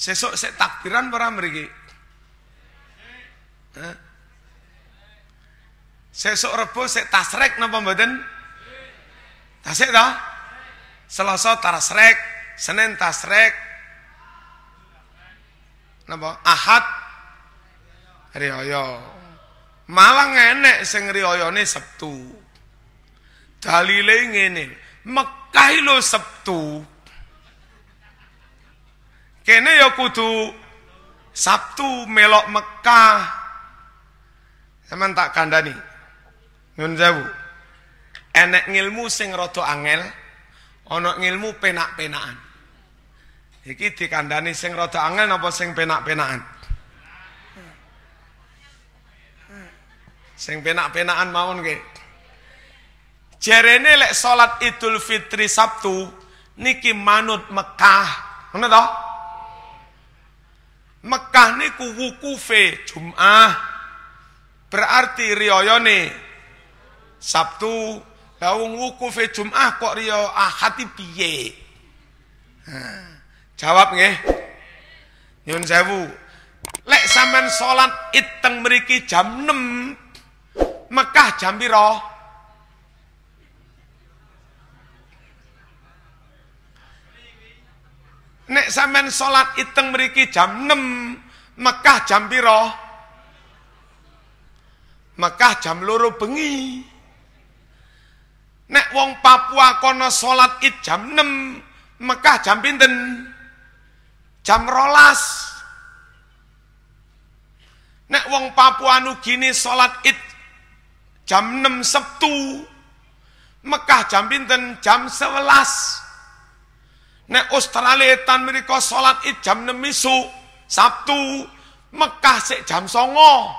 Sesok se takbiran para mereka. Sesok Rebo tasrek napa mboten? Tasik dah, Selasa tasrek, Senin tasrek. Napa? Ahad Rioyo, malang enek sing riyoyone Sabtu. Dalile ngene, Mekah lo Sabtu, Kene ya kudu Sabtu melok Mekah. emang tak kandani. Nyun sewu. Enek ngilmu sing rada angel, ana ngilmu penak-penakan. Iki dikandani sing rada angel napa sing penak-penakan? Sing penak-penakan mawon ge. Jerene lek salat Idul Fitri Sabtu niki manut Mekah. Ngono doh? Mekah niku wukufe Jum'ah berarti riyo Sabtu kau wukufe Jum'ah kok riyo ahati piye Jawab nggih Nyun sewu Lek sampean salat iteng meriki jam 6 Mekah jam piro? Nek sampean sholat iteng meriki jam 6, Mekah jam piro? Mekah jam loro bengi. Nek wong Papua kono sholat id jam 6, Mekah jam pinten? Jam rolas. Nek wong Papua Nugini sholat id jam 6 Sabtu, Mekah jam pinten? Jam 11. Nek Australia tan mereka sholat id jam 6 isu, Sabtu, Mekah sik jam songo.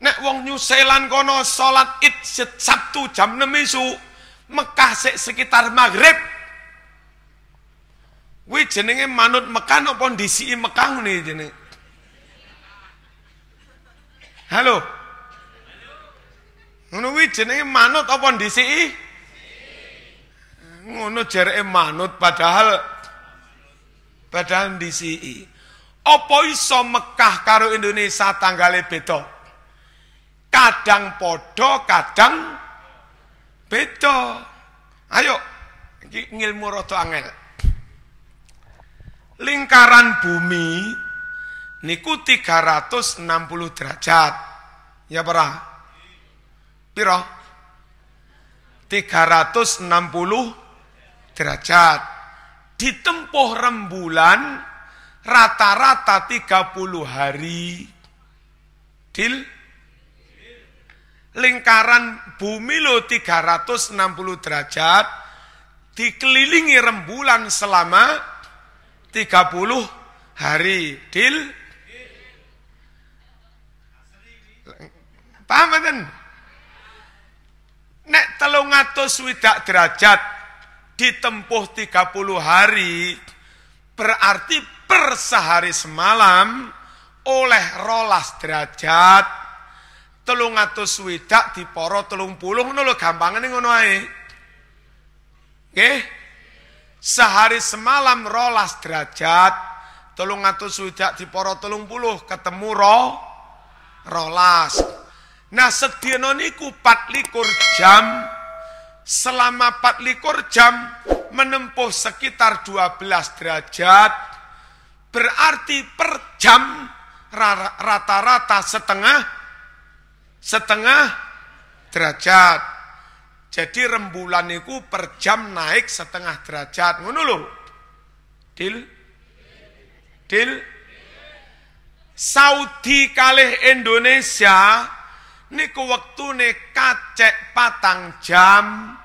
Nek wong New Zealand kono sholat id Sabtu jam 6 isu, Mekah sik sekitar maghrib. Wih jenenge manut Mekah apa ndisi Mekah nih jeneng. Halo. Ngono kuwi jenenge manut apa Halo ngono jere manut padahal padahal disi e. apa iso Mekah karo Indonesia tanggale beda kadang podo kadang beda ayo ngilmu roto angel lingkaran bumi niku 360 derajat ya para piro 360 derajat. Ditempuh rembulan rata-rata 30 hari. Dil lingkaran bumi lo 360 derajat dikelilingi rembulan selama 30 hari. Dil Paham kan? Nek telung atus derajat ditempuh 30 hari berarti per sehari semalam oleh rolas derajat telung atau swidak poro telung puluh nulu ini ngono ae oke, sehari semalam rolas derajat telung atau swidak poro telung puluh ketemu ro rolas nah setianoniku niku jam selama 4 jam menempuh sekitar 12 derajat, berarti per jam rata-rata setengah setengah derajat. Jadi rembulan itu per jam naik setengah derajat. Ngono lho. Dil. Dil. Saudi kalih Indonesia niku ne kacek patang jam.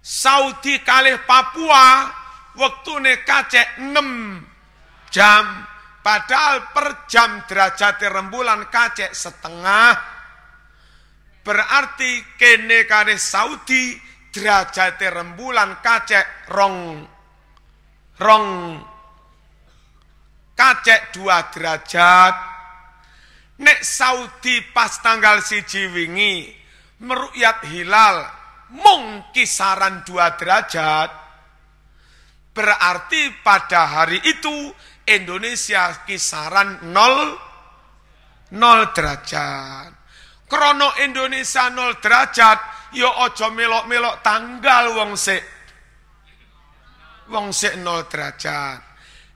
Saudi kalih Papua waktu ne kacek 6 jam. Padahal per jam derajat rembulan kacek setengah. Berarti kene kare Saudi derajat rembulan kacek rong rong kacek dua derajat Nek Saudi pas tanggal siji wingi meruyat hilal mung kisaran dua derajat. Berarti pada hari itu Indonesia kisaran nol 0 derajat. Krono Indonesia nol derajat, yo ya ojo melok-melok tanggal wong se Wong sik 0 derajat.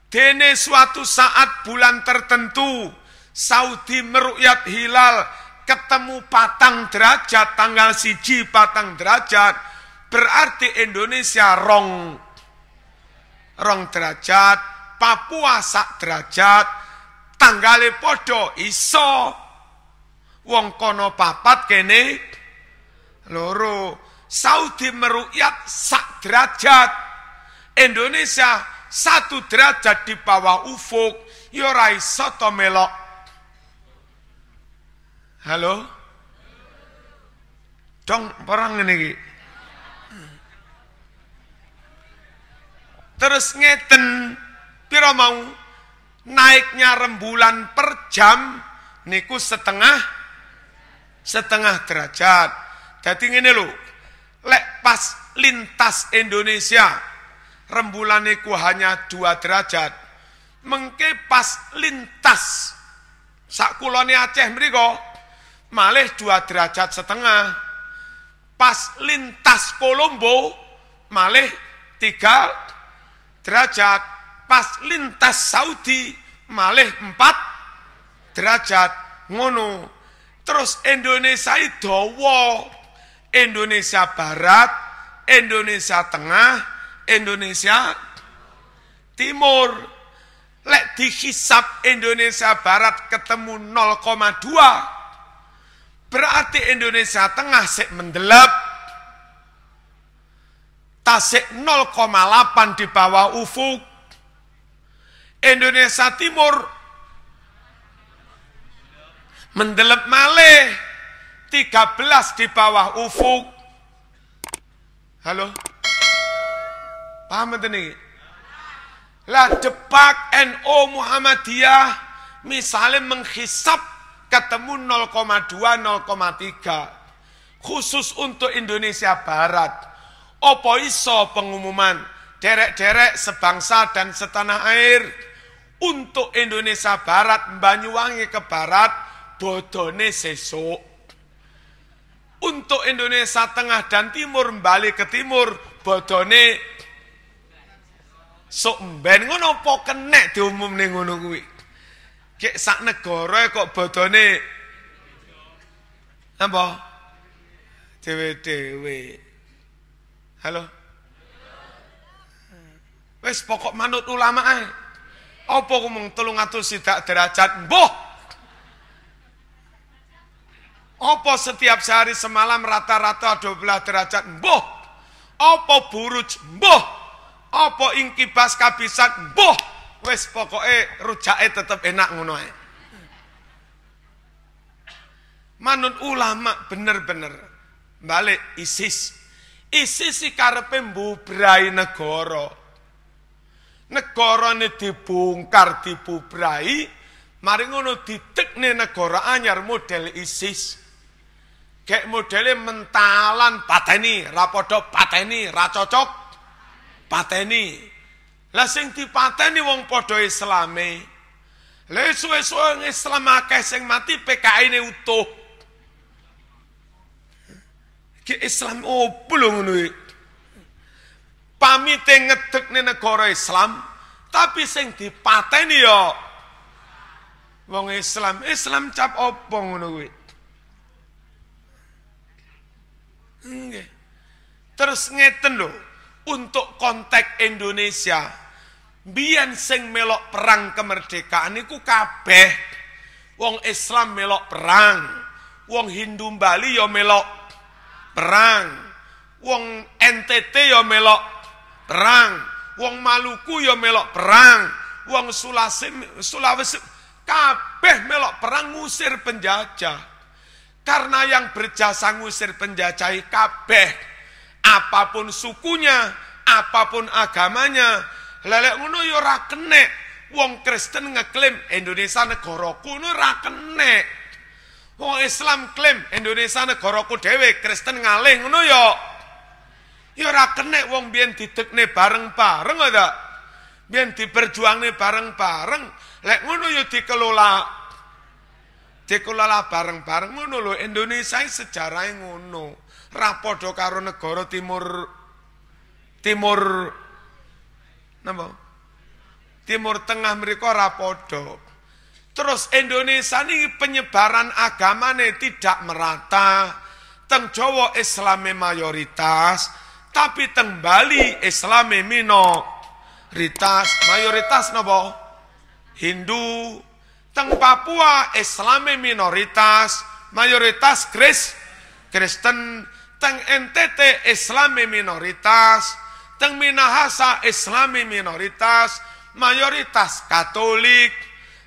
Dene suatu saat bulan tertentu Saudi meruyat hilal ketemu patang derajat tanggal siji patang derajat berarti Indonesia rong rong derajat Papua sak derajat tanggale podo iso wong kono papat kene loro Saudi meruyat sak derajat Indonesia satu derajat di bawah ufuk yorai ya soto melok Halo? Dong perang ini. Terus ngeten, piro mau naiknya rembulan per jam niku setengah setengah derajat. Jadi ini lo, lek pas lintas Indonesia rembulan niku hanya dua derajat. Mengke pas lintas sakulone Aceh mriko malih dua derajat setengah. Pas lintas Kolombo, malih tiga derajat. Pas lintas Saudi, malih empat derajat. Ngono. Terus Indonesia wow, Indonesia Barat, Indonesia Tengah, Indonesia Timur. Lek dihisap Indonesia Barat ketemu 0,2, Berarti Indonesia Tengah sik mendelap. Tasik 0,8 di bawah ufuk. Indonesia Timur mendelep malih 13 di bawah ufuk. Halo? Paham ini? Lah Jepak NO Muhammadiyah misalnya menghisap ketemu 0,2, 0,3. Khusus untuk Indonesia Barat. Opo iso pengumuman derek-derek sebangsa dan setanah air. Untuk Indonesia Barat, Banyuwangi ke Barat, bodone sesuk. Untuk Indonesia Tengah dan Timur, balik ke Timur, bodone sok ben ngono apa diumum ning ngono Cek sak negara kok bodone apa? Dewe-dewe. Halo. Wes pokok manut ulama ae. Apa ku mung 300 sidak derajat? Mbuh. Apa setiap sehari semalam rata-rata 12 derajat? Mbuh. Apa buruj? Mbuh. Apa ingkibas kabisat? Mbuh. wes pokoke rujake tetep enak ngono ae. Manut ulama bener-bener balik ISIS. ISIS si karepe mbubrai negara. Negarane dibungkar, dibubrai, mari ngono ditekne negara anyar model ISIS. Kayak modelnya mentalan pateni, rapodo pateni, racocok pateni. pateni. Lah sing dipateni wong padha islame. Lah suwe-suwe wong Islam akeh sing mati PKI-ne utuh. Ki Islam opo lho ngono iki? ngedek ne negara Islam, tapi sing dipateni yo ya wong Islam. Islam cap opo ngono Terus ngeten loh untuk konteks Indonesia Bian sing melok perang kemerdekaan iku kabeh. Wong Islam melok perang, wong Hindu Bali ya melok perang, wong NTT ya melok perang, wong Maluku ya melok perang, wong Sulawesi Sulawesi kabeh melok perang ngusir penjajah. Karena yang berjasa ngusir penjajah kabeh apapun sukunya, apapun agamanya, Lelek ngono yo ora kene. Wong Kristen ngeklaim Indonesia negaraku ngono ora kene. Wong Islam klaim Indonesia negaraku dhewe, Kristen ngalih ngono yo. Yo ora kene wong biyen didekne bareng-bareng ora ta? Biyen diperjuangne bareng-bareng. Lek ngono yo dikelola dikelola bareng-bareng ngono lho Indonesia sejarahnya ngono. Ra padha karo negara timur timur Napa? Timur Tengah mereka rapodo. Terus Indonesia ini penyebaran agamanya tidak merata. Teng Jawa Islam mayoritas, tapi teng Bali Islam minoritas. Mayoritas napa? Hindu. Teng Papua Islam minoritas, mayoritas Kris, Kristen. Teng NTT Islam minoritas, Teng minahasa Islami minoritas, mayoritas Katolik.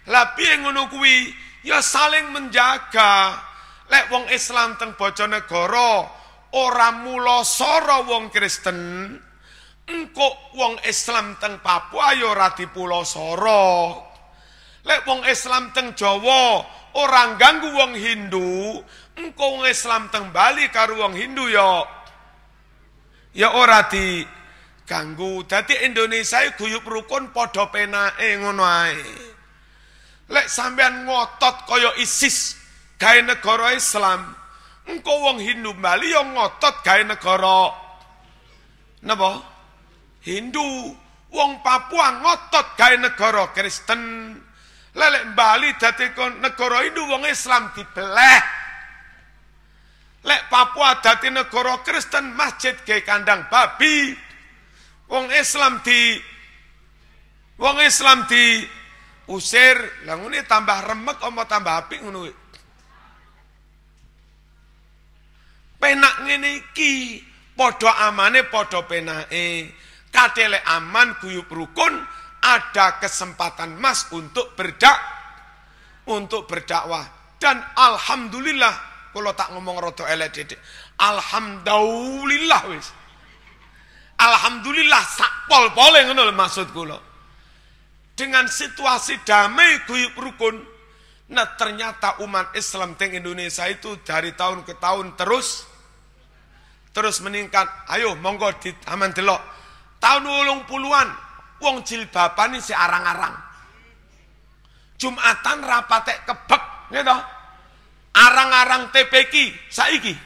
tapi piye ngono kuwi? Ya saling menjaga. Lek wong Islam teng Bojonegoro ora mula Soro wong Kristen, engko wong Islam teng Papua ya ora dipula Soro. Lek wong Islam teng Jawa orang ganggu wong Hindu, engko wong Islam teng Bali karo wong Hindu yo, ya, ya ora di ganggu. Dadi Indonesia guyub rukun padha penake ngono ae. Lek sampean ngotot kaya ISIS gawe negara Islam, engko wong Hindu Bali yang ngotot gawe negara napa? Hindu. Wong Papua ngotot gawe negara Kristen. Lelek Bali dadi negara Hindu wong Islam dibeleh. Lek Papua dadi negara Kristen masjid ke kandang babi. Wong Islam di wong Islam di usir, lah ngene tambah remek apa tambah apik ngono Penak ngene iki padha amane padha penake. Katele aman guyub rukun ada kesempatan Mas untuk berdak untuk berdakwah dan alhamdulillah kalau tak ngomong rodo elek Alhamdulillah wis. Alhamdulillah sak pol-pole ngono maksud kula. Dengan situasi damai guyub rukun. Nah ternyata umat Islam di Indonesia itu dari tahun ke tahun terus terus meningkat. Ayo monggo di aman delok. Tahun ulung puluhan wong jilbaban si arang-arang. Jumatan rapatek kebek, gitu. Arang-arang TPK saiki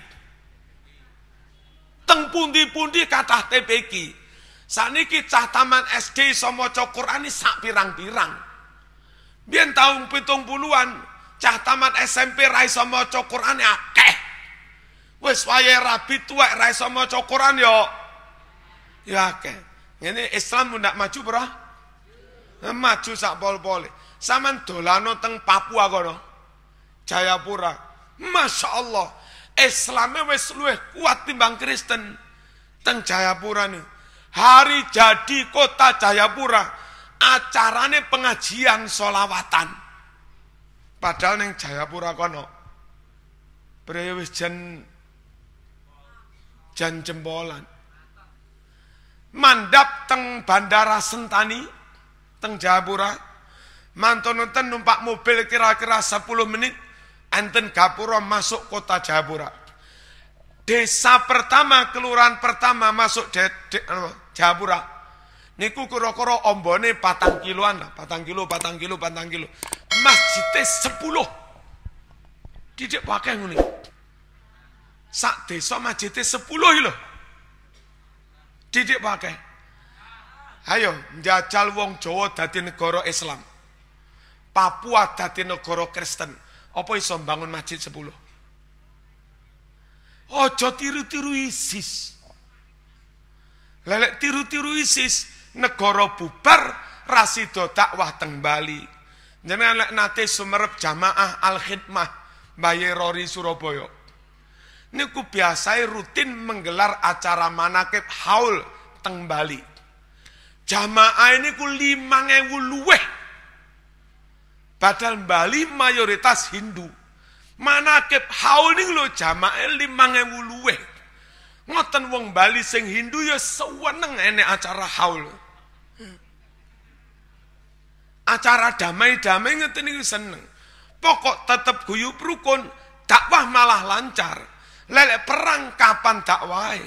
teng pundi-pundi kathah Saat ini cah taman SD semua cokur Quran sak pirang-pirang. Biar tahun pitung puluhan, cah taman SMP rai semua cokur Quran akeh. Wes waya rabi tua rai semua cokur Quran yo. Ya akeh. Ini ya. ya Islam muda maju, Bro. Nah, maju sak pol pol Saman dolano teng Papua kono. Jayapura. Masya Allah Islamnya wis luwih kuat timbang Kristen teng Jayapura nih. Hari jadi kota Jayapura acarane pengajian solawatan. Padahal neng Jayapura kono. Brewis jen jen jembolan. Mandap teng Bandara Sentani teng Jayapura. Mantononten numpak mobil kira-kira 10 menit Anten Gapura masuk kota Jayapura. Desa pertama, kelurahan pertama masuk de, de, Jayapura. Niku kira ombone patang kiloan lah, patang kilo, patang kilo, patang kilo. Masjidnya sepuluh. Tidak pakai ini. Sak desa masjidnya sepuluh loh. Tidak pakai. Ayo, jajal wong Jawa dati negara Islam. Papua dati negara Kristen. Apa iso bangun masjid 10? Ojo tiru-tiru ISIS. Lelek tiru-tiru ISIS, negara bubar rasido dakwah teng Bali. Jenengan lek nate sumerep jamaah al-khidmah Bayerori Surabaya. Niku biasai rutin menggelar acara manakib haul teng Bali. Jamaah ini ku limang ewu luweh Padahal Bali mayoritas Hindu. mana kep hauling lo jamae limang ewu luweh. Ngoten wong Bali sing Hindu ya seweneng ene acara haul. Acara damai-damai ngeten ini seneng. Pokok tetep guyub rukun, dakwah malah lancar. Lele perang kapan wae.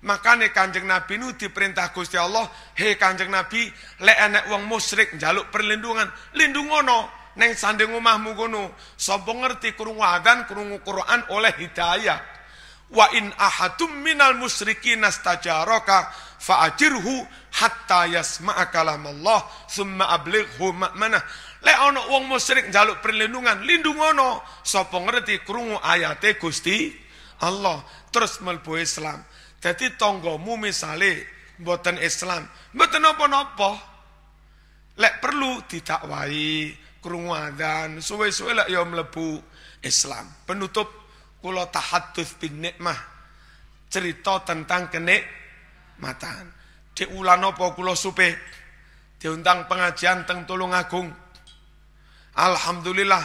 Makane Kanjeng Nabi nu perintah Gusti Allah, Hei Kanjeng Nabi, le enek wong musrik jaluk perlindungan, lindungono." Neng sanding omahmu kono. Sopo ngerti kurung wadan kurung Quran oleh hidayah. Wa in ahadum minal musyriki nastajaraka fa'ajirhu hatta yasma'a akalam Allah summa ablighu ma'manah. Le ana wong musyrik njaluk perlindungan, lindung ono Sopo ngerti krungu ayate Gusti Allah terus melbu Islam. Jadi tonggomu misale mboten Islam, mboten apa-apa. Lek perlu didakwahi, krungu adzan, suwe-suwe lah ya mlebu Islam. Penutup kula tahadduts bin nikmah. Cerita tentang kenikmatan. Diulan apa kula supe? Diundang pengajian teng Agung Alhamdulillah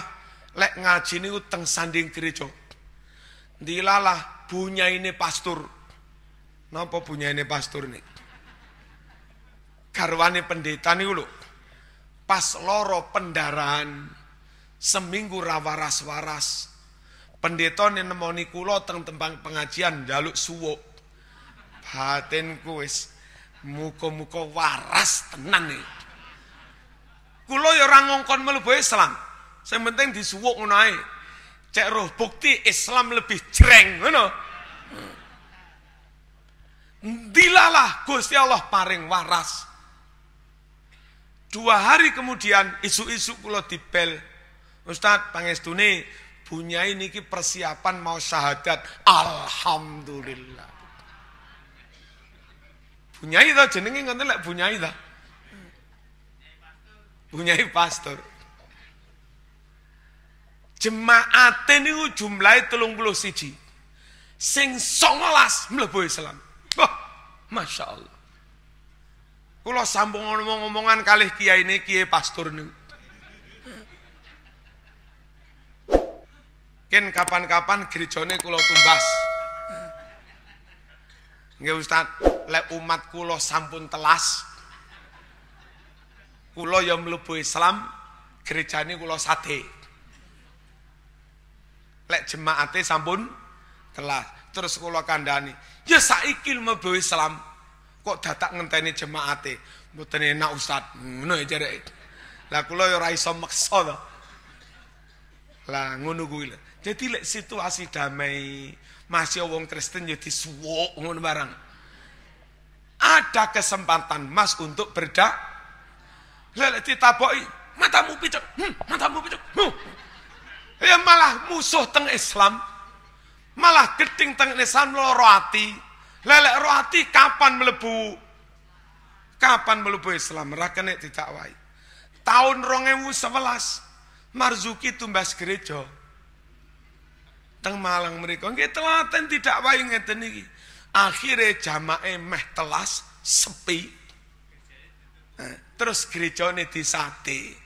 lek ngaji niku teng Sanding Gereja. Dilalah punya ini pastor nopo punya ini pastor nih? karwane pendeta nih lho pas loro pendarahan seminggu rawaras-waras pendeta nemoni kulo teng tembang pengajian jaluk suwuk batin kuis muko muko waras tenan nih kulo ya orang ngongkon mlebu Islam yang penting disuwuk ngono cek roh bukti Islam lebih jreng ngono dilalah Gusti Allah paring waras Dua hari kemudian isu-isu kulo dipel. Ustaz pangestune ini niki persiapan mau syahadat. Alhamdulillah. Bunyai itu jenenge ngoten lek bunyai itu. Bunyai pastor. itu telung puluh siji. Sing songolas mlebu Islam. Wah, Masya Allah. Kulo sambung ngomong-ngomongan kali Kia ini Kia pastor nih. Ken kapan-kapan gerejane kulo tumbas. Nggak Ustaz, lek umat kulo sampun telas. Kulo yang mlebu Islam, gerejane kulo sate. Lek jemaatnya sampun telas. Terus kulo kandani ya saiki mlebu Islam, Kok datang ngenteni jemaate? Mboten enak Ustaz. Ngono ya jareke. Lah kula ya ora iso Lah ngono kuwi lho. Jadi lek situasi damai masih wong Kristen jadi ya suwok ngono barang. Ada kesempatan Mas untuk berda. Lek ditaboki, matamu picek, hmm, matamu picek. Hmm. Ya malah musuh teng Islam. Malah geting teng Islam loro ati. Lelek rohati kapan melebu? Kapan melebu Islam? tidak wai. Tahun rongewu sebelas. Marzuki tumbas gereja. Teng Malang mereka. nggak telaten tidak wai ngeten iki. Akhirnya jama'e meh telas sepi. Eh, terus ini disate.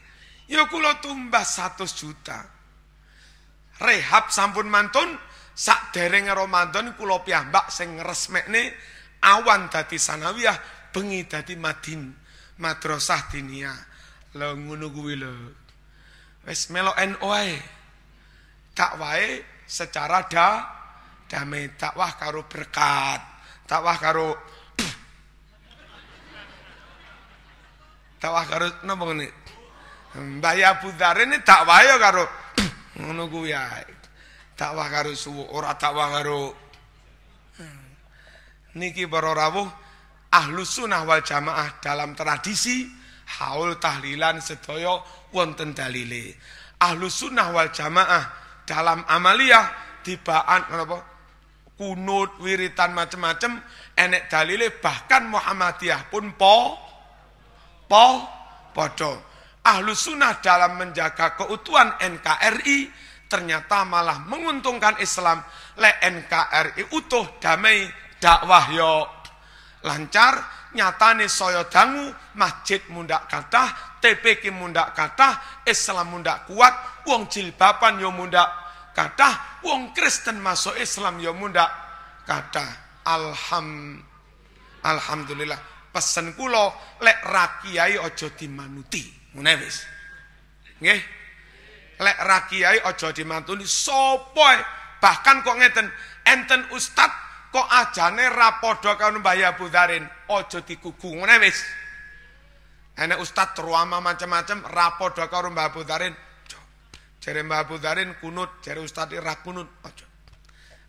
Ya kulo tumbas satu juta. Rehab sampun mantun Sak dereng Ramadan kula piyambak sing resmekne awan dadi sanawiyah, bengi dadi madin, madrasah dinia Lho ngono kuwi lho. Wis melo NU ae. Tak wae secara da damai takwah karo berkat, takwah karo takwah karo napa ngene? Mbah Abu Dzar ini wae wae karo ngono kuwi ae takwah karo suwuk, ora takwah karo hmm. niki para rawuh ahlu sunnah wal jamaah dalam tradisi haul tahlilan sedaya wonten dalile ahlu sunnah wal jamaah dalam amaliyah tibaan apa kunut wiritan macam-macam enek dalile bahkan Muhammadiyah pun po po podo ahlu sunnah dalam menjaga keutuhan NKRI ternyata malah menguntungkan Islam le NKRI utuh damai dakwah yo lancar nyatane soyo dangu masjid mundak kata TPK mundak kata Islam mundak kuat uang jilbaban yo mundak kata uang Kristen masuk Islam yo mundak kata alham alhamdulillah pesen kulo lek rakyai ojo dimanuti ngene wis nggih lek rakiai ojo dimantuni sopoy bahkan kok ngeten enten ustad kok ajane rapodo kau karo budarin ojo Dzarin aja dikugu ngene enek ustad teruama macam-macam rapodo kau karo budarin Abu Dzarin budarin kunut cari ustad rakunut ojo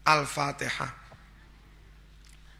Al-Fatihah